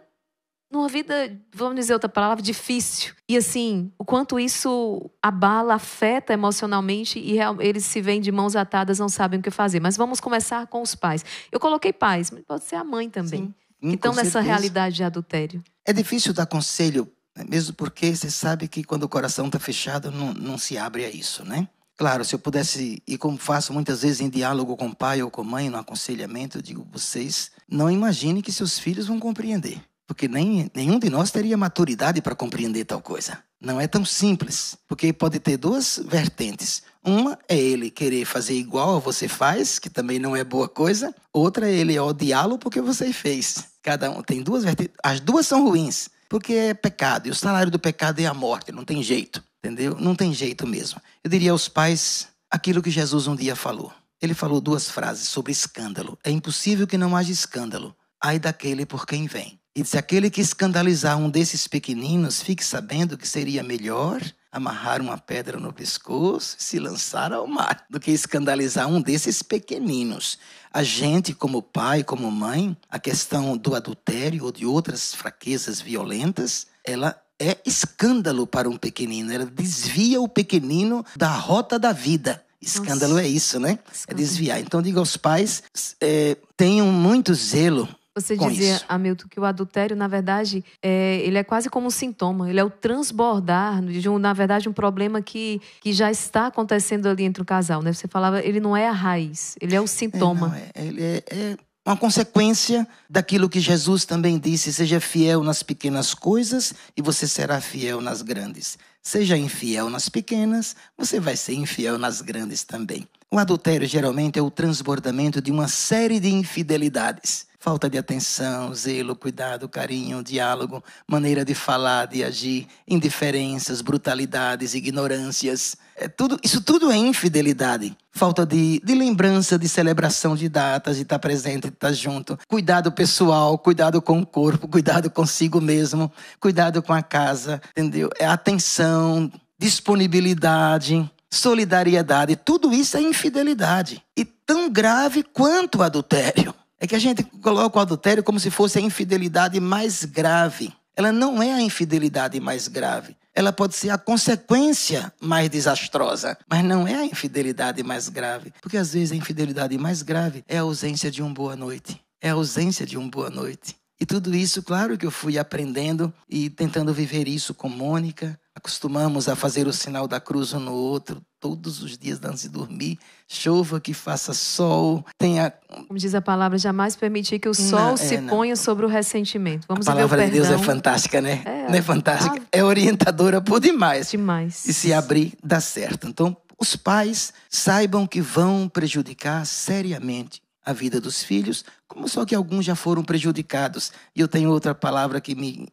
numa vida, vamos dizer outra palavra, difícil. E assim, o quanto isso abala, afeta emocionalmente e eles se veem de mãos atadas, não sabem o que fazer. Mas vamos começar com os pais. Eu coloquei pais, mas pode ser a mãe também. Sim. Que estão nessa realidade de adultério. É difícil dar conselho, né, mesmo porque você sabe que quando o coração está fechado, não, não se abre a isso, né? Claro, se eu pudesse, e como faço muitas vezes em diálogo com pai ou com mãe, no aconselhamento, eu digo, vocês não imaginem que seus filhos vão compreender porque nem, nenhum de nós teria maturidade para compreender tal coisa. Não é tão simples, porque pode ter duas vertentes. Uma é ele querer fazer igual a você faz, que também não é boa coisa. Outra é ele odiá-lo porque você fez. Cada um tem duas vertentes. As duas são ruins, porque é pecado. E o salário do pecado é a morte, não tem jeito. Entendeu? Não tem jeito mesmo. Eu diria aos pais aquilo que Jesus um dia falou. Ele falou duas frases sobre escândalo. É impossível que não haja escândalo. Ai daquele por quem vem. E disse: aquele que escandalizar um desses pequeninos, fique sabendo que seria melhor amarrar uma pedra no pescoço e se lançar ao mar do que escandalizar um desses pequeninos. A gente, como pai, como mãe, a questão do adultério ou de outras fraquezas violentas, ela é escândalo para um pequenino, ela desvia o pequenino da rota da vida. Escândalo Nossa. é isso, né? É escândalo. É desviar. Então, diga aos pais: é, tenham muito zelo você com dizia, isso. Hamilton, que o adultério, na verdade, é, ele é quase como um sintoma, ele é o transbordar de, um, na verdade, um problema que, que já está acontecendo ali entre o casal. Né? Você falava, ele não é a raiz, ele é o sintoma. É, não, é, é, é uma consequência daquilo que Jesus também disse: seja fiel nas pequenas coisas e você será fiel nas grandes. Seja infiel nas pequenas, você vai ser infiel nas grandes também. O adultério geralmente é o transbordamento de uma série de infidelidades. Falta de atenção, zelo, cuidado, carinho, diálogo, maneira de falar, de agir, indiferenças, brutalidades, ignorâncias. É tudo, isso tudo é infidelidade. Falta de, de lembrança, de celebração de datas, de estar tá presente, de estar tá junto. Cuidado pessoal, cuidado com o corpo, cuidado consigo mesmo, cuidado com a casa, entendeu? É atenção, disponibilidade solidariedade. Tudo isso é infidelidade. E tão grave quanto o adultério. É que a gente coloca o adultério como se fosse a infidelidade mais grave. Ela não é a infidelidade mais grave. Ela pode ser a consequência mais desastrosa, mas não é a infidelidade mais grave. Porque às vezes a infidelidade mais grave é a ausência de um boa noite. É a ausência de um boa noite. E tudo isso, claro que eu fui aprendendo e tentando viver isso com Mônica. Acostumamos a fazer o sinal da cruz um no outro todos os dias antes de dormir. Chova que faça sol, tenha. Como diz a palavra, jamais permitir que o sol é, não, se ponha sobre o ressentimento. Vamos a palavra de Deus é fantástica, né? É, não é fantástica? A... É orientadora por demais. Demais. E se abrir, dá certo. Então, os pais saibam que vão prejudicar seriamente a vida dos filhos, como só que alguns já foram prejudicados. E eu tenho outra palavra que me,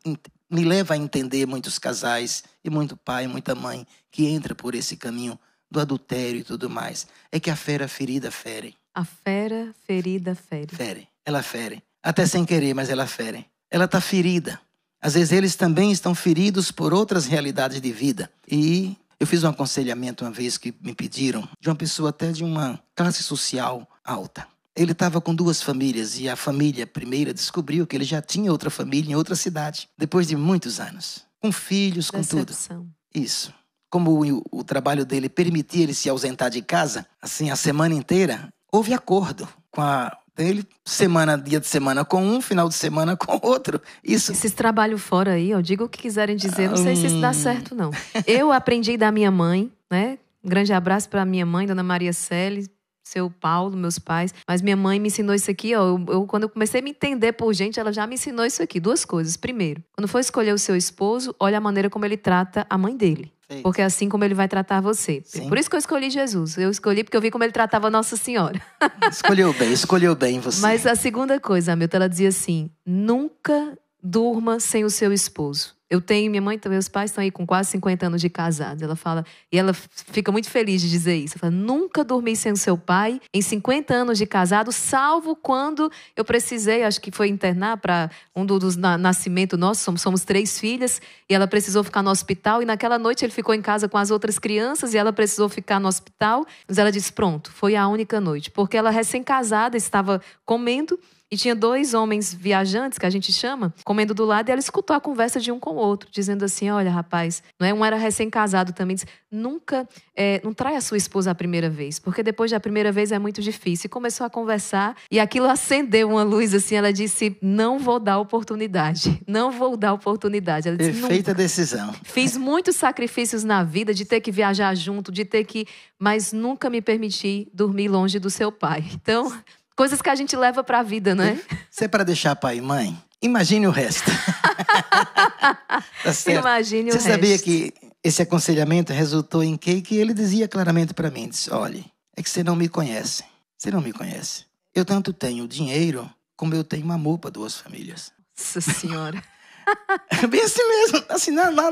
me leva a entender muitos casais, e muito pai, muita mãe, que entra por esse caminho do adultério e tudo mais. É que a fera ferida fere. A fera ferida fere. Fere. Ela fere. Até sem querer, mas ela fere. Ela está ferida. Às vezes eles também estão feridos por outras realidades de vida. E eu fiz um aconselhamento uma vez que me pediram de uma pessoa até de uma classe social alta. Ele estava com duas famílias e a família primeira descobriu que ele já tinha outra família em outra cidade, depois de muitos anos. Com filhos, com Decepção. tudo. Isso. Como o, o trabalho dele permitia ele se ausentar de casa, assim, a semana inteira, houve acordo com a semana, dia de semana com um, final de semana com outro. Isso... Esses trabalhos fora aí, eu digo o que quiserem dizer, não sei se isso dá ah. certo, não. Eu aprendi da minha mãe, né? Um grande abraço para minha mãe, Dona Maria Célia, seu Paulo, meus pais. Mas minha mãe me ensinou isso aqui, ó. Eu, eu, quando eu comecei a me entender por gente, ela já me ensinou isso aqui. Duas coisas. Primeiro, quando for escolher o seu esposo, olha a maneira como ele trata a mãe dele. Porque é assim como ele vai tratar você. É Sim. Por isso que eu escolhi Jesus. Eu escolhi porque eu vi como ele tratava Nossa Senhora. Escolheu bem, escolheu bem você. Mas a segunda coisa, Hamilton, ela dizia assim: nunca durma sem o seu esposo eu tenho, minha mãe, meus pais estão aí com quase 50 anos de casados. Ela fala, e ela fica muito feliz de dizer isso. Ela fala, nunca dormi sem o seu pai em 50 anos de casado, salvo quando eu precisei, acho que foi internar para um dos na, nascimento nossos. somos, somos três filhas, e ela precisou ficar no hospital. E naquela noite ele ficou em casa com as outras crianças e ela precisou ficar no hospital. Mas ela disse: pronto, foi a única noite, porque ela recém-casada estava comendo e tinha dois homens viajantes, que a gente chama, comendo do lado, e ela escutou a conversa de um com o outro, dizendo assim: Olha, rapaz, não é? um era recém-casado também, disse, nunca, é, não trai a sua esposa a primeira vez, porque depois da primeira vez é muito difícil. E começou a conversar, e aquilo acendeu uma luz assim, ela disse: Não vou dar oportunidade, não vou dar oportunidade. Ela disse, Perfeita nunca. decisão. Fiz muitos sacrifícios na vida de ter que viajar junto, de ter que. Mas nunca me permiti dormir longe do seu pai. Então. Coisas que a gente leva para a vida, né? Se é para deixar pai e mãe, imagine o resto. tá certo. Imagine Você o resto. Você sabia que esse aconselhamento resultou em que, que ele dizia claramente para mim, disse, olhe, é que você não me conhece. Você não me conhece. Eu tanto tenho dinheiro como eu tenho amor para duas famílias. Nossa senhora. Bem assim mesmo, assim, na, na,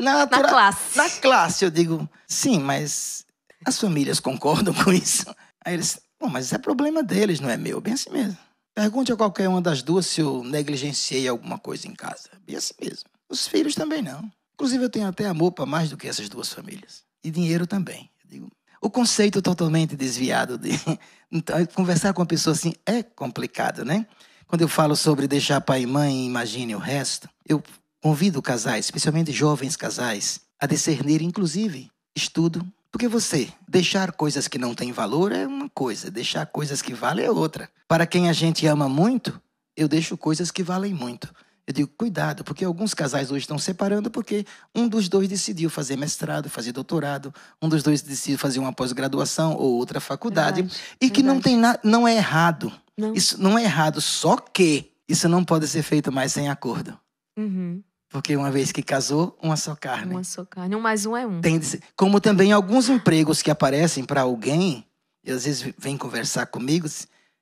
na, na classe. Na classe, eu digo, sim, mas as famílias concordam com isso. Aí eles, Bom, mas é problema deles, não é meu. Bem assim mesmo. Pergunte a qualquer uma das duas se eu negligenciei alguma coisa em casa. Bem assim mesmo. Os filhos também não. Inclusive, eu tenho até amor para mais do que essas duas famílias. E dinheiro também. Digo, o conceito totalmente desviado de. Então, conversar com uma pessoa assim é complicado, né? Quando eu falo sobre deixar pai e mãe imagine o resto, eu convido casais, especialmente jovens casais, a discernir, inclusive, estudo, porque você deixar coisas que não têm valor é uma coisa, deixar coisas que valem é outra. Para quem a gente ama muito, eu deixo coisas que valem muito. Eu digo, cuidado, porque alguns casais hoje estão separando porque um dos dois decidiu fazer mestrado, fazer doutorado, um dos dois decidiu fazer uma pós-graduação ou outra faculdade. Verdade, e verdade. que não tem nada, não é errado. Não. Isso não é errado, só que isso não pode ser feito mais sem acordo. Uhum. Porque uma vez que casou, uma só carne. Uma só carne. Um mais um é um. Tem, como também alguns empregos que aparecem para alguém, e às vezes vem conversar comigo,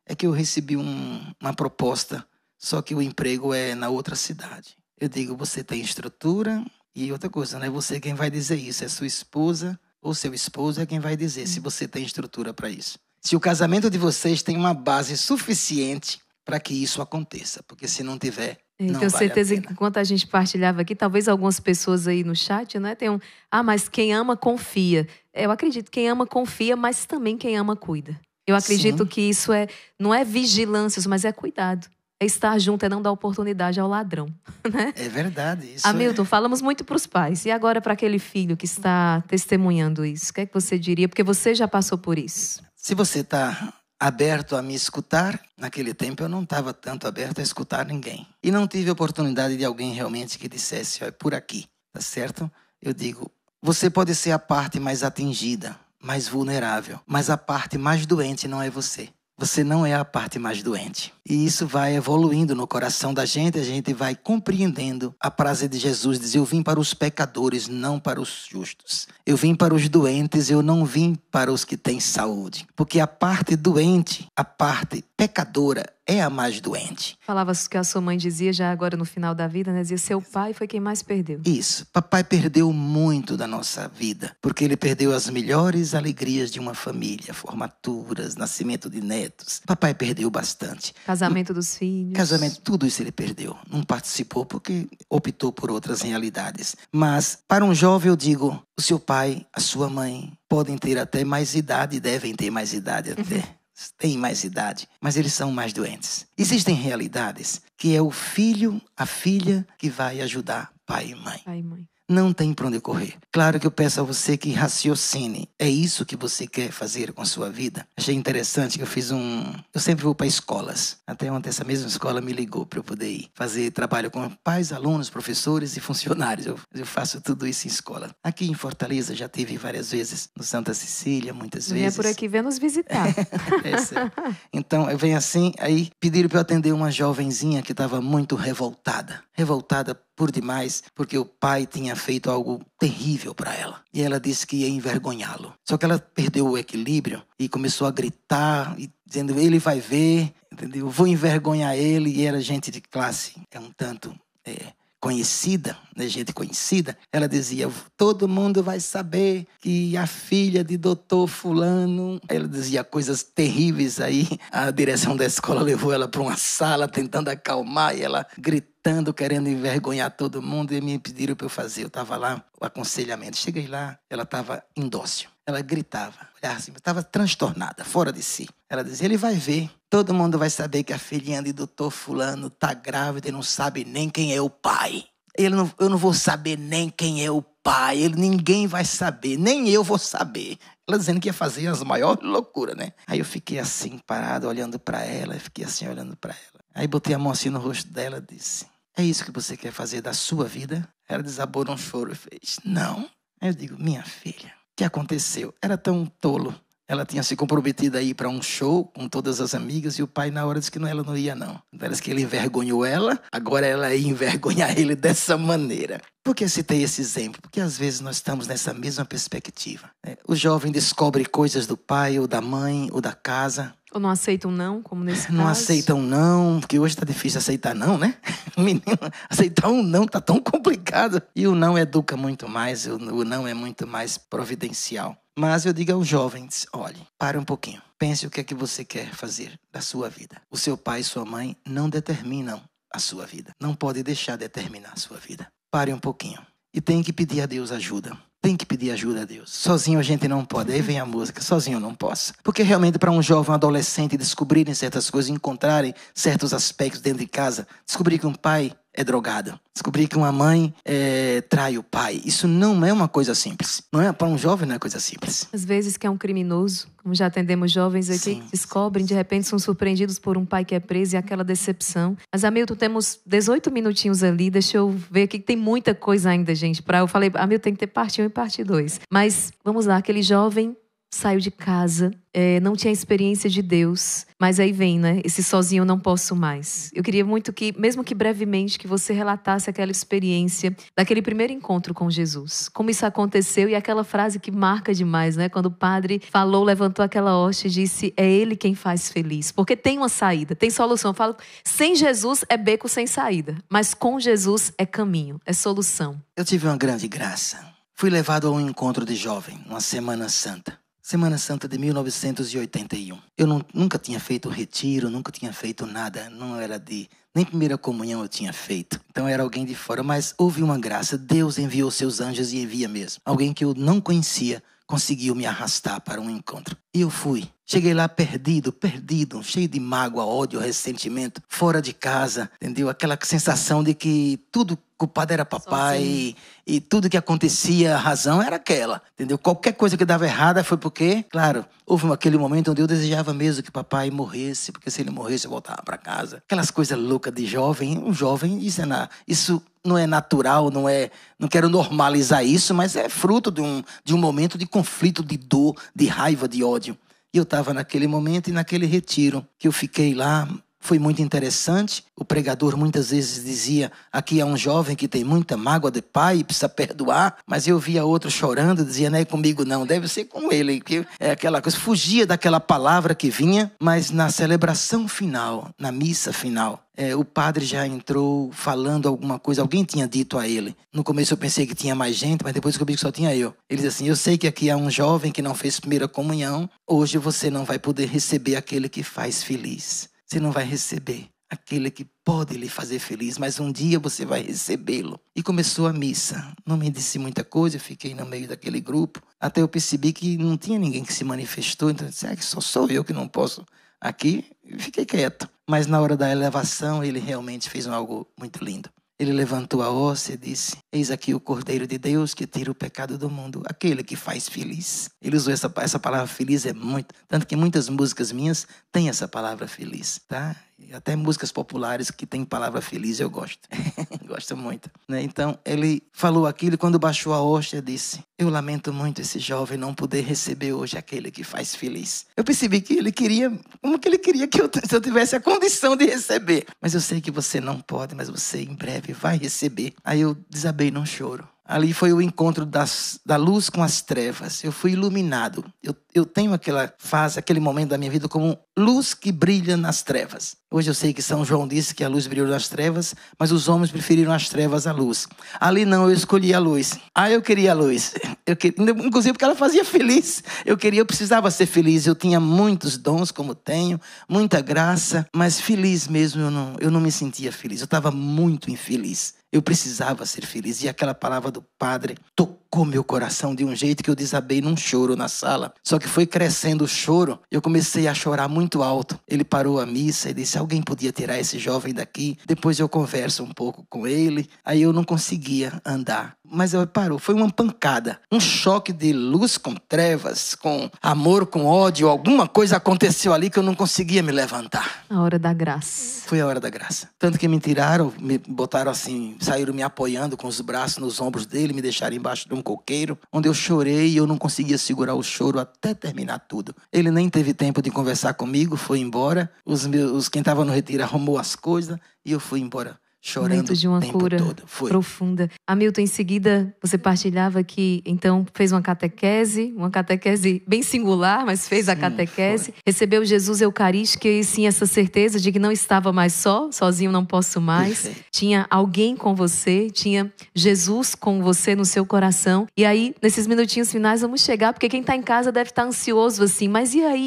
é que eu recebi um, uma proposta, só que o emprego é na outra cidade. Eu digo, você tem estrutura e outra coisa, não é você quem vai dizer isso, é sua esposa ou seu esposo é quem vai dizer hum. se você tem estrutura para isso. Se o casamento de vocês tem uma base suficiente para que isso aconteça, porque se não tiver, tenho vale certeza que enquanto a gente partilhava aqui, talvez algumas pessoas aí no chat, né, tenham. Ah, mas quem ama, confia. Eu acredito, quem ama, confia, mas também quem ama, cuida. Eu acredito Sim. que isso é. Não é vigilância, mas é cuidado. É estar junto, é não dar oportunidade ao ladrão. Né? É verdade. Isso Hamilton, é... falamos muito para os pais. E agora para aquele filho que está testemunhando isso? O que é que você diria? Porque você já passou por isso. Se você está aberto a me escutar. Naquele tempo eu não estava tanto aberto a escutar ninguém. E não tive oportunidade de alguém realmente que dissesse, é por aqui, tá certo? Eu digo, você pode ser a parte mais atingida, mais vulnerável, mas a parte mais doente não é você você não é a parte mais doente. E isso vai evoluindo no coração da gente, a gente vai compreendendo a frase de Jesus diz: Eu vim para os pecadores, não para os justos. Eu vim para os doentes, eu não vim para os que têm saúde. Porque a parte doente, a parte pecadora é a mais doente. Falavas que a sua mãe dizia já agora no final da vida, né? Dizia seu pai foi quem mais perdeu. Isso. Papai perdeu muito da nossa vida, porque ele perdeu as melhores alegrias de uma família, formaturas, nascimento de netos. Papai perdeu bastante. Casamento dos filhos. Casamento, tudo isso ele perdeu. Não participou porque optou por outras realidades. Mas para um jovem eu digo, o seu pai, a sua mãe podem ter até mais idade, devem ter mais idade até. Uhum têm mais idade, mas eles são mais doentes. Existem realidades que é o filho, a filha que vai ajudar pai e mãe. Pai e mãe não tem para onde correr. Claro que eu peço a você que raciocine. É isso que você quer fazer com a sua vida? Achei interessante que eu fiz um. Eu sempre vou para escolas. Até ontem essa mesma escola me ligou para eu poder ir fazer trabalho com pais, alunos, professores e funcionários. Eu, eu, faço tudo isso em escola. Aqui em Fortaleza já tive várias vezes, no Santa Cecília muitas vezes. Vinha por aqui vem nos visitar. é, é então eu venho assim, aí pediram para eu atender uma jovenzinha que estava muito revoltada, revoltada por demais, porque o pai tinha feito algo terrível para ela. E ela disse que ia envergonhá-lo. Só que ela perdeu o equilíbrio e começou a gritar, dizendo: Ele vai ver, entendeu? Vou envergonhar ele. E era gente de classe, é um tanto. É, conhecida, né, gente conhecida, ela dizia: todo mundo vai saber que a filha de doutor Fulano. Ela dizia coisas terríveis aí. A direção da escola levou ela para uma sala tentando acalmar e ela gritando, querendo envergonhar todo mundo. E me pediram para eu fazer. Eu estava lá, o aconselhamento. Cheguei lá, ela estava indócil. Ela gritava, olhava assim, estava transtornada, fora de si. Ela dizia: ele vai ver, todo mundo vai saber que a filhinha de doutor Fulano tá grávida e não sabe nem quem é o pai. Ele não, eu não vou saber nem quem é o pai, ele, ninguém vai saber, nem eu vou saber. Ela dizendo que ia fazer as maiores loucuras, né? Aí eu fiquei assim, parado, olhando para ela, fiquei assim, olhando para ela. Aí botei a mão assim no rosto dela e disse: É isso que você quer fazer da sua vida? Ela desabou num choro e fez: Não. Aí eu digo: Minha filha, que aconteceu. Era tão tolo. Ela tinha se comprometido a ir para um show com todas as amigas e o pai, na hora, disse que não, ela não ia, não. Parece que ele envergonhou ela, agora ela ia envergonhar ele dessa maneira. Por que citei esse exemplo? Porque às vezes nós estamos nessa mesma perspectiva. Né? O jovem descobre coisas do pai, ou da mãe, ou da casa. Ou não aceitam não, como nesse não caso? Não aceitam não, porque hoje está difícil aceitar não, né? Menino, aceitar um não está tão complicado. E o não educa muito mais, o não é muito mais providencial. Mas eu digo aos jovens: olhe, pare um pouquinho. Pense o que é que você quer fazer da sua vida. O seu pai e sua mãe não determinam a sua vida. Não pode deixar determinar a sua vida. Pare um pouquinho. E tem que pedir a Deus ajuda. Tem que pedir ajuda a Deus. Sozinho a gente não pode. Aí vem a música, sozinho eu não posso. Porque realmente para um jovem, um adolescente descobrirem certas coisas, encontrarem certos aspectos dentro de casa, descobrir que um pai é drogada. Descobrir que uma mãe é, trai o pai. Isso não é uma coisa simples. Não é para um jovem não é coisa simples. Às vezes que é um criminoso, como já atendemos jovens aqui, Sim. descobrem, de repente são surpreendidos por um pai que é preso e aquela decepção. Mas Hamilton, temos 18 minutinhos ali, deixa eu ver aqui que tem muita coisa ainda, gente, para eu falei, Hamilton tem que ter parte 1 e parte 2. Mas vamos lá, aquele jovem saio de casa, é, não tinha experiência de Deus, mas aí vem, né? Esse sozinho eu não posso mais. Eu queria muito que, mesmo que brevemente, que você relatasse aquela experiência daquele primeiro encontro com Jesus. Como isso aconteceu e aquela frase que marca demais, né? Quando o padre falou, levantou aquela hoste e disse: É Ele quem faz feliz. Porque tem uma saída, tem solução. Eu falo, sem Jesus é beco sem saída, mas com Jesus é caminho, é solução. Eu tive uma grande graça. Fui levado a um encontro de jovem, uma Semana Santa. Semana Santa de 1981. Eu não, nunca tinha feito retiro, nunca tinha feito nada, não era de. Nem primeira comunhão eu tinha feito. Então era alguém de fora, mas houve uma graça. Deus enviou seus anjos e envia mesmo. Alguém que eu não conhecia conseguiu me arrastar para um encontro. E eu fui. Cheguei lá perdido, perdido, cheio de mágoa, ódio, ressentimento, fora de casa, entendeu? Aquela sensação de que tudo culpado era papai e, e, tudo que acontecia, a razão era aquela, entendeu? Qualquer coisa que dava errada foi porque, claro, houve aquele momento onde eu desejava mesmo que papai morresse, porque se ele morresse eu voltava para casa. Aquelas coisas loucas de jovem, um jovem é ah, isso não é natural, não é, não quero normalizar isso, mas é fruto de um, de um momento de conflito, de dor, de raiva, de ódio. E eu estava naquele momento e naquele retiro que eu fiquei lá foi muito interessante. O pregador muitas vezes dizia: aqui é um jovem que tem muita mágoa de pai e precisa perdoar. Mas eu via outro chorando, dizia: não é comigo não, deve ser com ele. Que é aquela coisa. Fugia daquela palavra que vinha, mas na celebração final, na missa final, é, o padre já entrou falando alguma coisa, alguém tinha dito a ele. No começo eu pensei que tinha mais gente, mas depois descobri que só tinha eu. Ele disse assim: Eu sei que aqui há um jovem que não fez primeira comunhão, hoje você não vai poder receber aquele que faz feliz. Você não vai receber aquele que pode lhe fazer feliz, mas um dia você vai recebê-lo. E começou a missa. Não me disse muita coisa, fiquei no meio daquele grupo, até eu percebi que não tinha ninguém que se manifestou, então eu disse, ah, só sou eu que não posso aqui, e fiquei quieto. Mas na hora da elevação, ele realmente fez algo muito lindo. Ele levantou a ossa e disse: Eis aqui o Cordeiro de Deus que tira o pecado do mundo, aquele que faz feliz. Ele usou essa, essa palavra feliz, é muito. Tanto que muitas músicas minhas têm essa palavra feliz, tá? Até músicas populares que tem palavra feliz eu gosto. gosto muito. Né? Então, ele falou aquilo e quando baixou a hóstia disse: Eu lamento muito esse jovem não poder receber hoje aquele que faz feliz. Eu percebi que ele queria, como que ele queria que eu, eu tivesse a condição de receber. Mas eu sei que você não pode, mas você em breve vai receber. Aí eu desabei num choro. Ali foi o encontro das, da luz com as trevas. Eu fui iluminado. Eu eu tenho aquela fase, aquele momento da minha vida como luz que brilha nas trevas. Hoje eu sei que São João disse que a luz brilhou nas trevas, mas os homens preferiram as trevas à luz. Ali não, eu escolhi a luz. Ah, eu queria a luz. Eu queria, inclusive porque ela fazia feliz. Eu queria, eu precisava ser feliz. Eu tinha muitos dons, como tenho, muita graça, mas feliz mesmo eu não, eu não me sentia feliz. Eu estava muito infeliz. Eu precisava ser feliz. E aquela palavra do padre tocou meu coração de um jeito que eu desabei num choro na sala. Só que que foi crescendo o choro, eu comecei a chorar muito alto. Ele parou a missa e disse: Alguém podia tirar esse jovem daqui? Depois eu converso um pouco com ele. Aí eu não conseguia andar. Mas ele parou. Foi uma pancada, um choque de luz com trevas, com amor, com ódio. Alguma coisa aconteceu ali que eu não conseguia me levantar. A hora da graça. Foi a hora da graça. Tanto que me tiraram, me botaram assim, saíram me apoiando com os braços nos ombros dele, me deixaram embaixo de um coqueiro, onde eu chorei e eu não conseguia segurar o choro até terminar tudo. Ele nem teve tempo de conversar comigo, foi embora. Os meus, quem estava no retiro arrumou as coisas e eu fui embora chorando de uma cura todo. Foi. profunda. Hamilton, em seguida, você partilhava que então fez uma catequese, uma catequese bem singular, mas fez sim, a catequese. Foi. Recebeu Jesus eucarístico e sim essa certeza de que não estava mais só, sozinho não posso mais. Perfeito. Tinha alguém com você, tinha Jesus com você no seu coração. E aí, nesses minutinhos finais, vamos chegar, porque quem está em casa deve estar tá ansioso assim, mas e aí?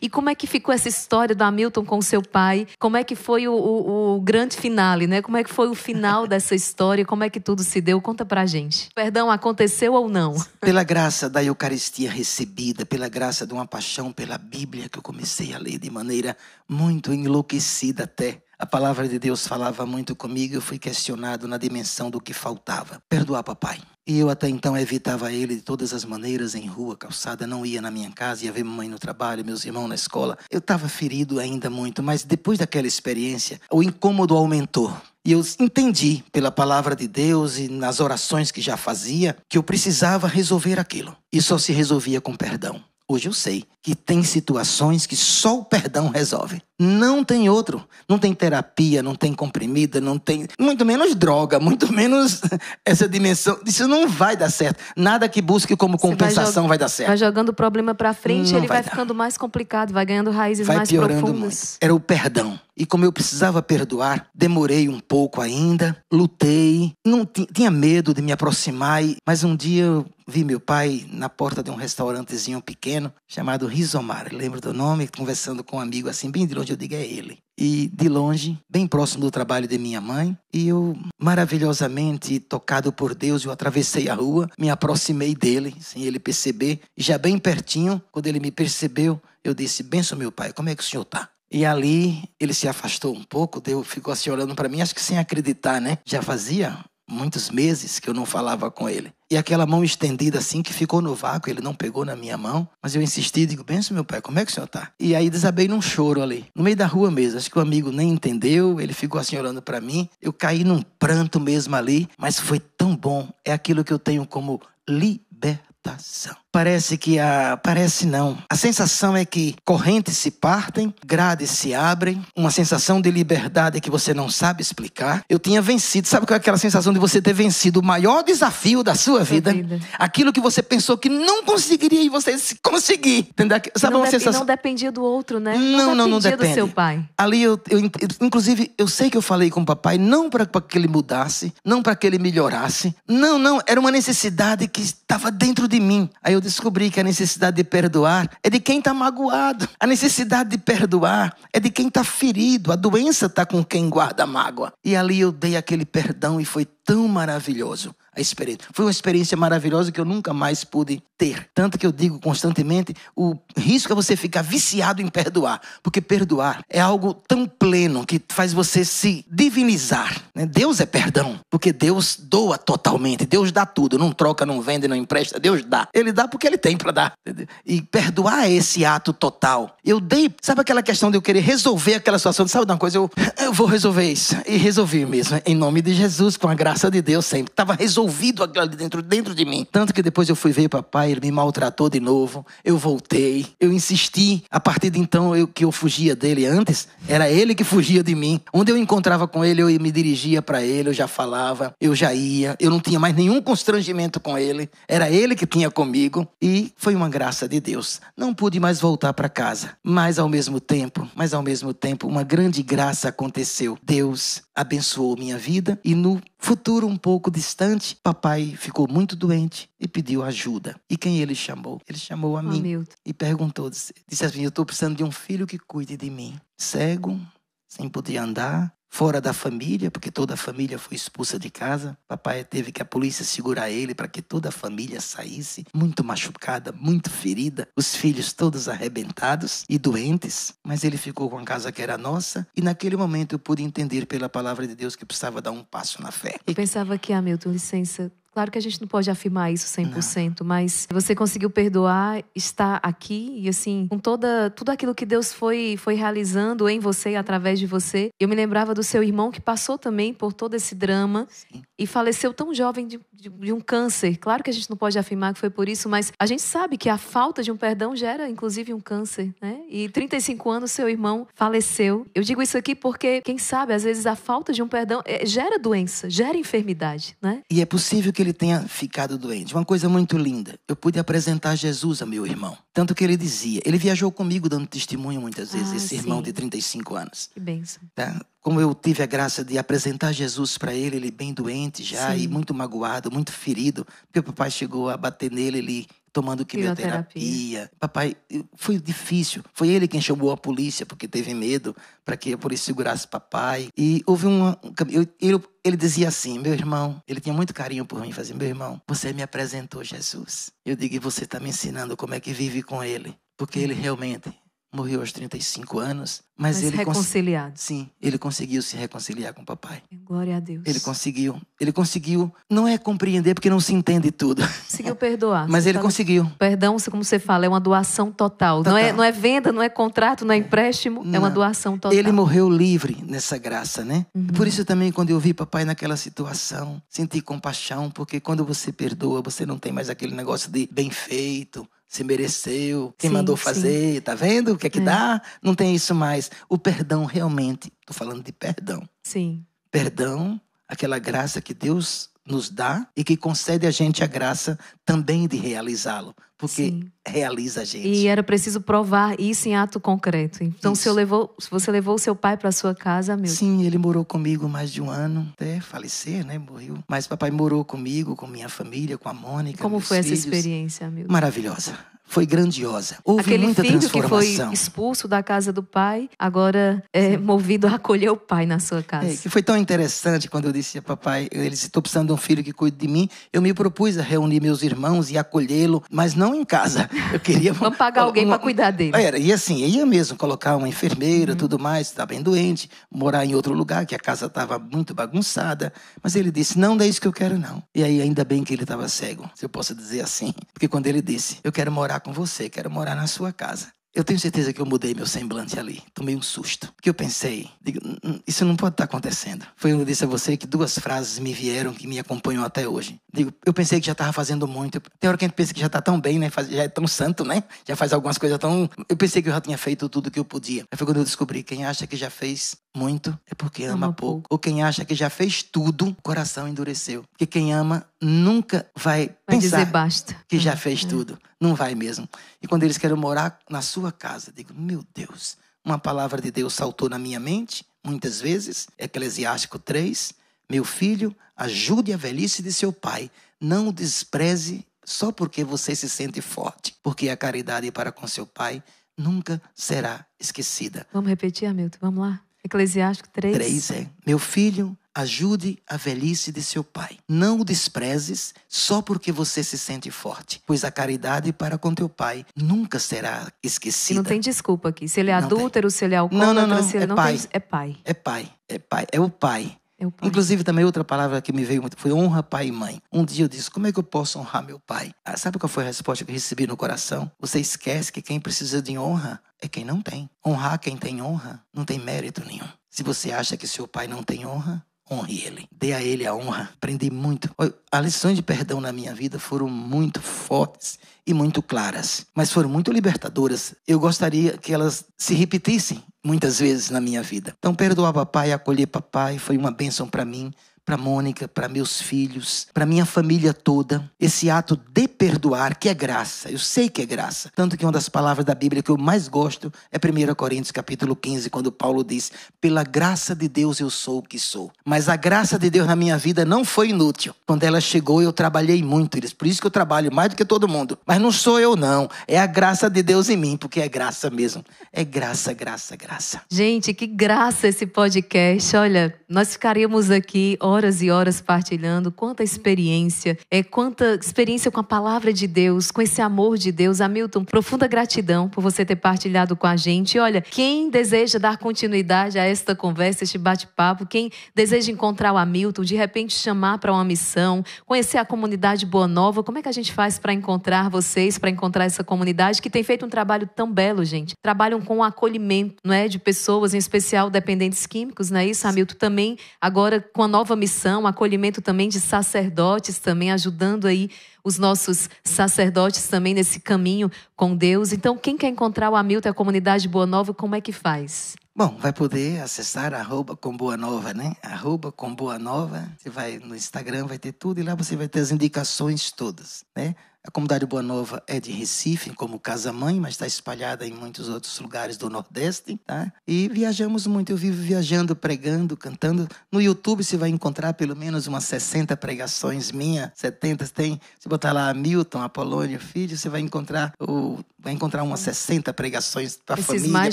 e como é que ficou essa história do Hamilton com seu pai? Como é que foi o, o, o grande finale, né? Como é é que foi o final dessa história? Como é que tudo se deu? Conta pra gente. perdão aconteceu ou não? Pela graça da Eucaristia recebida, pela graça de uma paixão pela Bíblia que eu comecei a ler de maneira muito enlouquecida até. A palavra de Deus falava muito comigo, eu fui questionado na dimensão do que faltava. Perdoar papai. E eu até então evitava ele de todas as maneiras, em rua, calçada, não ia na minha casa, ia ver mamãe no trabalho, meus irmãos na escola. Eu estava ferido ainda muito, mas depois daquela experiência, o incômodo aumentou, e eu entendi pela palavra de Deus e nas orações que já fazia que eu precisava resolver aquilo. E só se resolvia com perdão. Hoje eu sei que tem situações que só o perdão resolve. Não tem outro. Não tem terapia, não tem comprimida, não tem. Muito menos droga, muito menos essa dimensão. Isso não vai dar certo. Nada que busque como compensação vai, vai, dar certo. Vai jogando o problema para frente, não ele vai, vai ficando mais complicado, vai ganhando raízes vai mais profundas. Era o perdão e como eu precisava perdoar, demorei um pouco ainda, lutei, não tinha medo de me aproximar, mas um dia eu vi meu pai na porta de um restaurantezinho pequeno chamado Rizomar, lembro do nome, conversando com um amigo assim, bem de longe, eu digo é ele. E de longe, bem próximo do trabalho de minha mãe, e eu, maravilhosamente tocado por Deus, eu atravessei a rua, me aproximei dele, sem ele perceber, já bem pertinho, quando ele me percebeu, eu disse: Benção, meu pai, como é que o senhor está? E ali ele se afastou um pouco, deu, ficou assim olhando para mim, acho que sem acreditar, né? Já fazia muitos meses que eu não falava com ele. E aquela mão estendida assim que ficou no vácuo, ele não pegou na minha mão, mas eu insisti, digo: "Benção, meu pai, como é que o senhor tá?". E aí desabei num choro ali, no meio da rua mesmo. Acho que o amigo nem entendeu, ele ficou assim olhando para mim. Eu caí num pranto mesmo ali, mas foi tão bom. É aquilo que eu tenho como libertação. Parece que a. Parece não. A sensação é que correntes se partem, grades se abrem, uma sensação de liberdade que você não sabe explicar. Eu tinha vencido. Sabe qual é aquela sensação de você ter vencido o maior desafio da sua vida? vida. Aquilo que você pensou que não conseguiria e você disse, consegui. Sabe não uma sensação? não dependia do outro, né? Não, não, não, não depende. do seu pai. Ali eu, eu, Inclusive, eu sei que eu falei com o papai não para que ele mudasse, não para que ele melhorasse. Não, não. Era uma necessidade que estava dentro de mim. Aí eu eu descobri que a necessidade de perdoar é de quem está magoado. A necessidade de perdoar é de quem está ferido. A doença está com quem guarda mágoa. E ali eu dei aquele perdão e foi tão maravilhoso experiência. Foi uma experiência maravilhosa que eu nunca mais pude ter. Tanto que eu digo constantemente, o risco é você ficar viciado em perdoar, porque perdoar é algo tão pleno que faz você se divinizar. Né? Deus é perdão, porque Deus doa totalmente, Deus dá tudo, não troca, não vende, não empresta, Deus dá. Ele dá porque ele tem para dar. Entendeu? E perdoar é esse ato total. Eu dei, sabe aquela questão de eu querer resolver aquela situação, sabe de uma coisa, eu, eu vou resolver isso. E resolvi mesmo, em nome de Jesus, com a graça de Deus sempre. Estava resolvendo ouvido aquilo ali dentro, dentro de mim. Tanto que depois eu fui ver o papai, ele me maltratou de novo. Eu voltei, eu insisti. A partir de então eu, que eu fugia dele antes, era ele que fugia de mim. Onde eu encontrava com ele, eu me dirigia para ele, eu já falava, eu já ia. Eu não tinha mais nenhum constrangimento com ele. Era ele que tinha comigo. E foi uma graça de Deus. Não pude mais voltar para casa. Mas ao mesmo tempo, mas ao mesmo tempo, uma grande graça aconteceu. Deus abençoou minha vida e no futuro um pouco distante, doente. Papai ficou muito doente e pediu ajuda. E quem ele chamou? Ele chamou a mim e perguntou, disse, disse assim, eu estou precisando de um filho que cuide de mim. Cego, sem poder andar, fora da família, porque toda a família foi expulsa de casa. Papai teve que a polícia segurar ele para que toda a família saísse, muito machucada, muito ferida, os filhos todos arrebentados e doentes, mas ele ficou com a casa que era nossa e naquele momento eu pude entender pela palavra de Deus que precisava dar um passo na fé. Eu pensava que, ah, licença, Claro que a gente não pode afirmar isso 100%, não. mas você conseguiu perdoar, está aqui e assim, com toda tudo aquilo que Deus foi foi realizando em você e através de você. Eu me lembrava do seu irmão que passou também por todo esse drama Sim. e faleceu tão jovem de, de, de, um câncer. Claro que a gente não pode afirmar que foi por isso, mas a gente sabe que a falta de um perdão gera inclusive um câncer, né? E 35 anos seu irmão faleceu. Eu digo isso aqui porque quem sabe às vezes a falta de um perdão é, gera doença, gera enfermidade, né? E é possível que que ele tenha ficado doente. Uma coisa muito linda. Eu pude apresentar Jesus a meu irmão. Tanto que ele dizia, ele viajou comigo dando testemunho muitas vezes, ah, esse sim. irmão de 35 anos. Que bênção. Tá? Como eu tive a graça de apresentar Jesus para ele, ele bem doente já sim. e muito magoado, muito ferido, porque o papai chegou a bater nele, ele tomando quimioterapia. Papai, foi difícil. Foi ele quem chamou a polícia, porque teve medo para que a polícia segurasse papai. E houve um, Eu, ele, ele dizia assim: meu irmão, ele tinha muito carinho por mim, fazia: meu irmão, você me apresentou Jesus. Eu digo: e você está me ensinando como é que vive com ele. Porque ele uhum. realmente morreu aos 35 anos, mas, mas ele reconciliado. Sim, ele conseguiu se reconciliar com o papai. Glória a Deus. Ele conseguiu. Ele conseguiu, não é compreender porque não se entende tudo. Conseguiu perdoar. mas ele fala, tá conseguiu. Perdão, como você fala, é uma doação total. total. Não é não é venda, não é contrato, não é empréstimo, não. é uma doação total. Ele morreu livre nessa graça, né? Uhum. Por isso também quando eu vi papai naquela situação, senti compaixão, porque quando você perdoa, você não tem mais aquele negócio de bem feito, você mereceu, quem sim, mandou fazer, sim. tá vendo o que é que é. dá? Não tem isso mais. O perdão realmente, tô falando de perdão. Sim. Perdão, aquela graça que Deus nos dá e que concede a gente a graça também de realizá-lo, porque Sim. realiza a gente. E era preciso provar isso em ato concreto. Então, se, eu levou, se você levou o seu pai para sua casa, meu. Sim, ele morou comigo mais de um ano, até falecer, né? Morreu. Mas papai morou comigo, com minha família, com a Mônica. Como foi filhos. essa experiência, meu? Maravilhosa foi grandiosa. Houve Aquele muita filho transformação. que foi expulso da casa do pai, agora é Sim. movido a acolher o pai na sua é, casa. É, que foi tão interessante quando eu disse a papai, ele disse, estou precisando de um filho que cuide de mim. Eu me propus a reunir meus irmãos e acolhê-lo, mas não em casa. Eu queria... Vamos pagar alguém para cuidar dele. Era, e assim, ia mesmo colocar uma enfermeira, hum. tudo mais, estava tá bem doente, morar em outro lugar, que a casa estava muito bagunçada. Mas ele disse, não, não é isso que eu quero não. E aí, ainda bem que ele estava cego, se eu posso dizer assim. Porque quando ele disse, eu quero morar morar com você, quero morar na sua casa. Eu tenho certeza que eu mudei meu semblante ali. Tomei um susto. Porque eu pensei, digo, isso não pode estar tá acontecendo. Foi eu disse a você que duas frases me vieram que me acompanham até hoje. Digo, eu pensei que já estava fazendo muito. Tem hora que a gente pensa que já está tão bem, né? já é tão santo, né? Já faz algumas coisas tão. Eu pensei que eu já tinha feito tudo o que eu podia. Aí foi quando eu descobri quem acha que já fez muito é porque ama, ama pouco. pouco. Ou quem acha que já fez tudo, o coração endureceu. Porque quem ama nunca vai, vai pensar basta. que já é, fez é. tudo. Não vai mesmo. E quando eles querem morar na sua casa, digo, meu Deus, uma palavra de Deus saltou na minha mente, muitas vezes, Eclesiástico 3, meu filho, ajude a velhice de seu pai, não o despreze só porque você se sente forte, porque a caridade para com seu pai nunca será esquecida. Vamos repetir, Hamilton? Vamos lá? Eclesiástico 3. 3 é. Meu filho, ajude a velhice de seu pai. Não o desprezes só porque você se sente forte, pois a caridade para com teu pai nunca será esquecida. não tem desculpa aqui. Se ele é adúltero, se ele é alcoólatra, não, não, não. se ele é não pai. Tem... É pai. É pai. É pai. É o pai. É Inclusive, também outra palavra que me veio muito foi honra pai e mãe. Um dia eu disse, como é que eu posso honrar meu pai? Ah, sabe qual foi a resposta que recebi no coração? Você esquece que quem precisa de honra é quem não tem. Honrar quem tem honra não tem mérito nenhum. Se você acha que seu pai não tem honra, honre ele. Dê a ele a honra. Aprendi muito. As lições de perdão na minha vida foram muito fortes e muito claras, mas foram muito libertadoras. Eu gostaria que elas se repetissem muitas vezes na minha vida. Então, perdoar papai, acolher papai foi uma bênção para mim, para Mônica, para meus filhos, para minha família toda, esse ato de perdoar, que é graça. Eu sei que é graça. Tanto que uma das palavras da Bíblia que eu mais gosto é 1 Coríntios capítulo 15, quando Paulo diz: "Pela graça de Deus eu sou o que sou". Mas a graça de Deus na minha vida não foi inútil. Quando ela chegou, eu trabalhei muito, eles. Por isso que eu trabalho mais do que todo mundo. Mas não sou eu não, é a graça de Deus em mim, porque é graça mesmo. É graça, graça, graça. Gente, que graça esse podcast. Olha, nós ficaríamos aqui olha horas e horas partilhando, quanta experiência, é quanta experiência com a palavra de Deus, com esse amor de Deus. Hamilton, profunda gratidão por você ter partilhado com a gente. Olha, quem deseja dar continuidade a esta conversa, este bate-papo, quem deseja encontrar o Hamilton, de repente chamar para uma missão, conhecer a comunidade Boa Nova, como é que a gente faz para encontrar vocês, para encontrar essa comunidade que tem feito um trabalho tão belo, gente? Trabalham com o acolhimento, não é, de pessoas, em especial dependentes químicos, não é isso, Hamilton? Também agora com a nova missão, acolhimento também de sacerdotes, também ajudando aí os nossos sacerdotes também nesse caminho com Deus. Então, quem quer encontrar o Hamilton e a comunidade Boa Nova, como é que faz? Bom, vai poder acessar arroba com Boa Nova, né? Arroba com Boa Nova. Você vai no Instagram, vai ter tudo e lá você vai ter as indicações todas, né? A comunidade Boa Nova é de Recife, como Casa Mãe, mas está espalhada em muitos outros lugares do Nordeste. Tá? E viajamos muito. Eu vivo viajando, pregando, cantando. No YouTube você vai encontrar pelo menos umas 60 pregações minhas, 70 tem. Se botar lá Milton, Apolônio, Filho, você vai encontrar o, vai encontrar umas 60 pregações para família,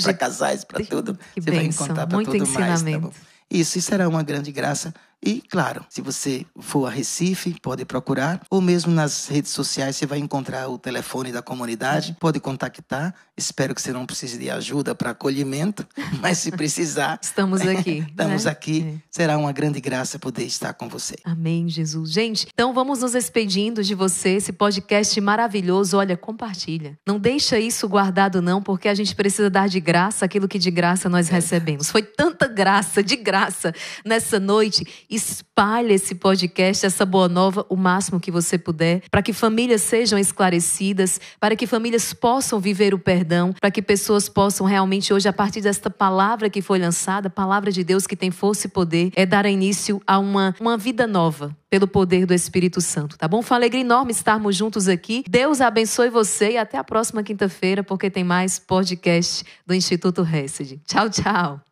para casais, para tudo. Que você benção. vai encontrar para tudo mais. Tá bom? Isso, isso será uma grande graça e, claro, se você for a Recife, pode procurar, ou mesmo nas redes sociais você vai encontrar o telefone da comunidade, pode contactar. Espero que você não precise de ajuda para acolhimento, mas se precisar. estamos aqui. estamos né? aqui. É. Será uma grande graça poder estar com você. Amém, Jesus. Gente, então vamos nos despedindo de você. Esse podcast maravilhoso, olha, compartilha. Não deixa isso guardado, não, porque a gente precisa dar de graça aquilo que de graça nós é. recebemos. Foi tanta graça, de graça, nessa noite Espalhe esse podcast, essa boa nova, o máximo que você puder, para que famílias sejam esclarecidas, para que famílias possam viver o perdão, para que pessoas possam realmente hoje, a partir desta palavra que foi lançada, palavra de Deus que tem força e poder, é dar início a uma, uma vida nova pelo poder do Espírito Santo, tá bom? Foi uma alegria enorme estarmos juntos aqui. Deus abençoe você e até a próxima quinta-feira, porque tem mais podcast do Instituto Hesed. Tchau, tchau!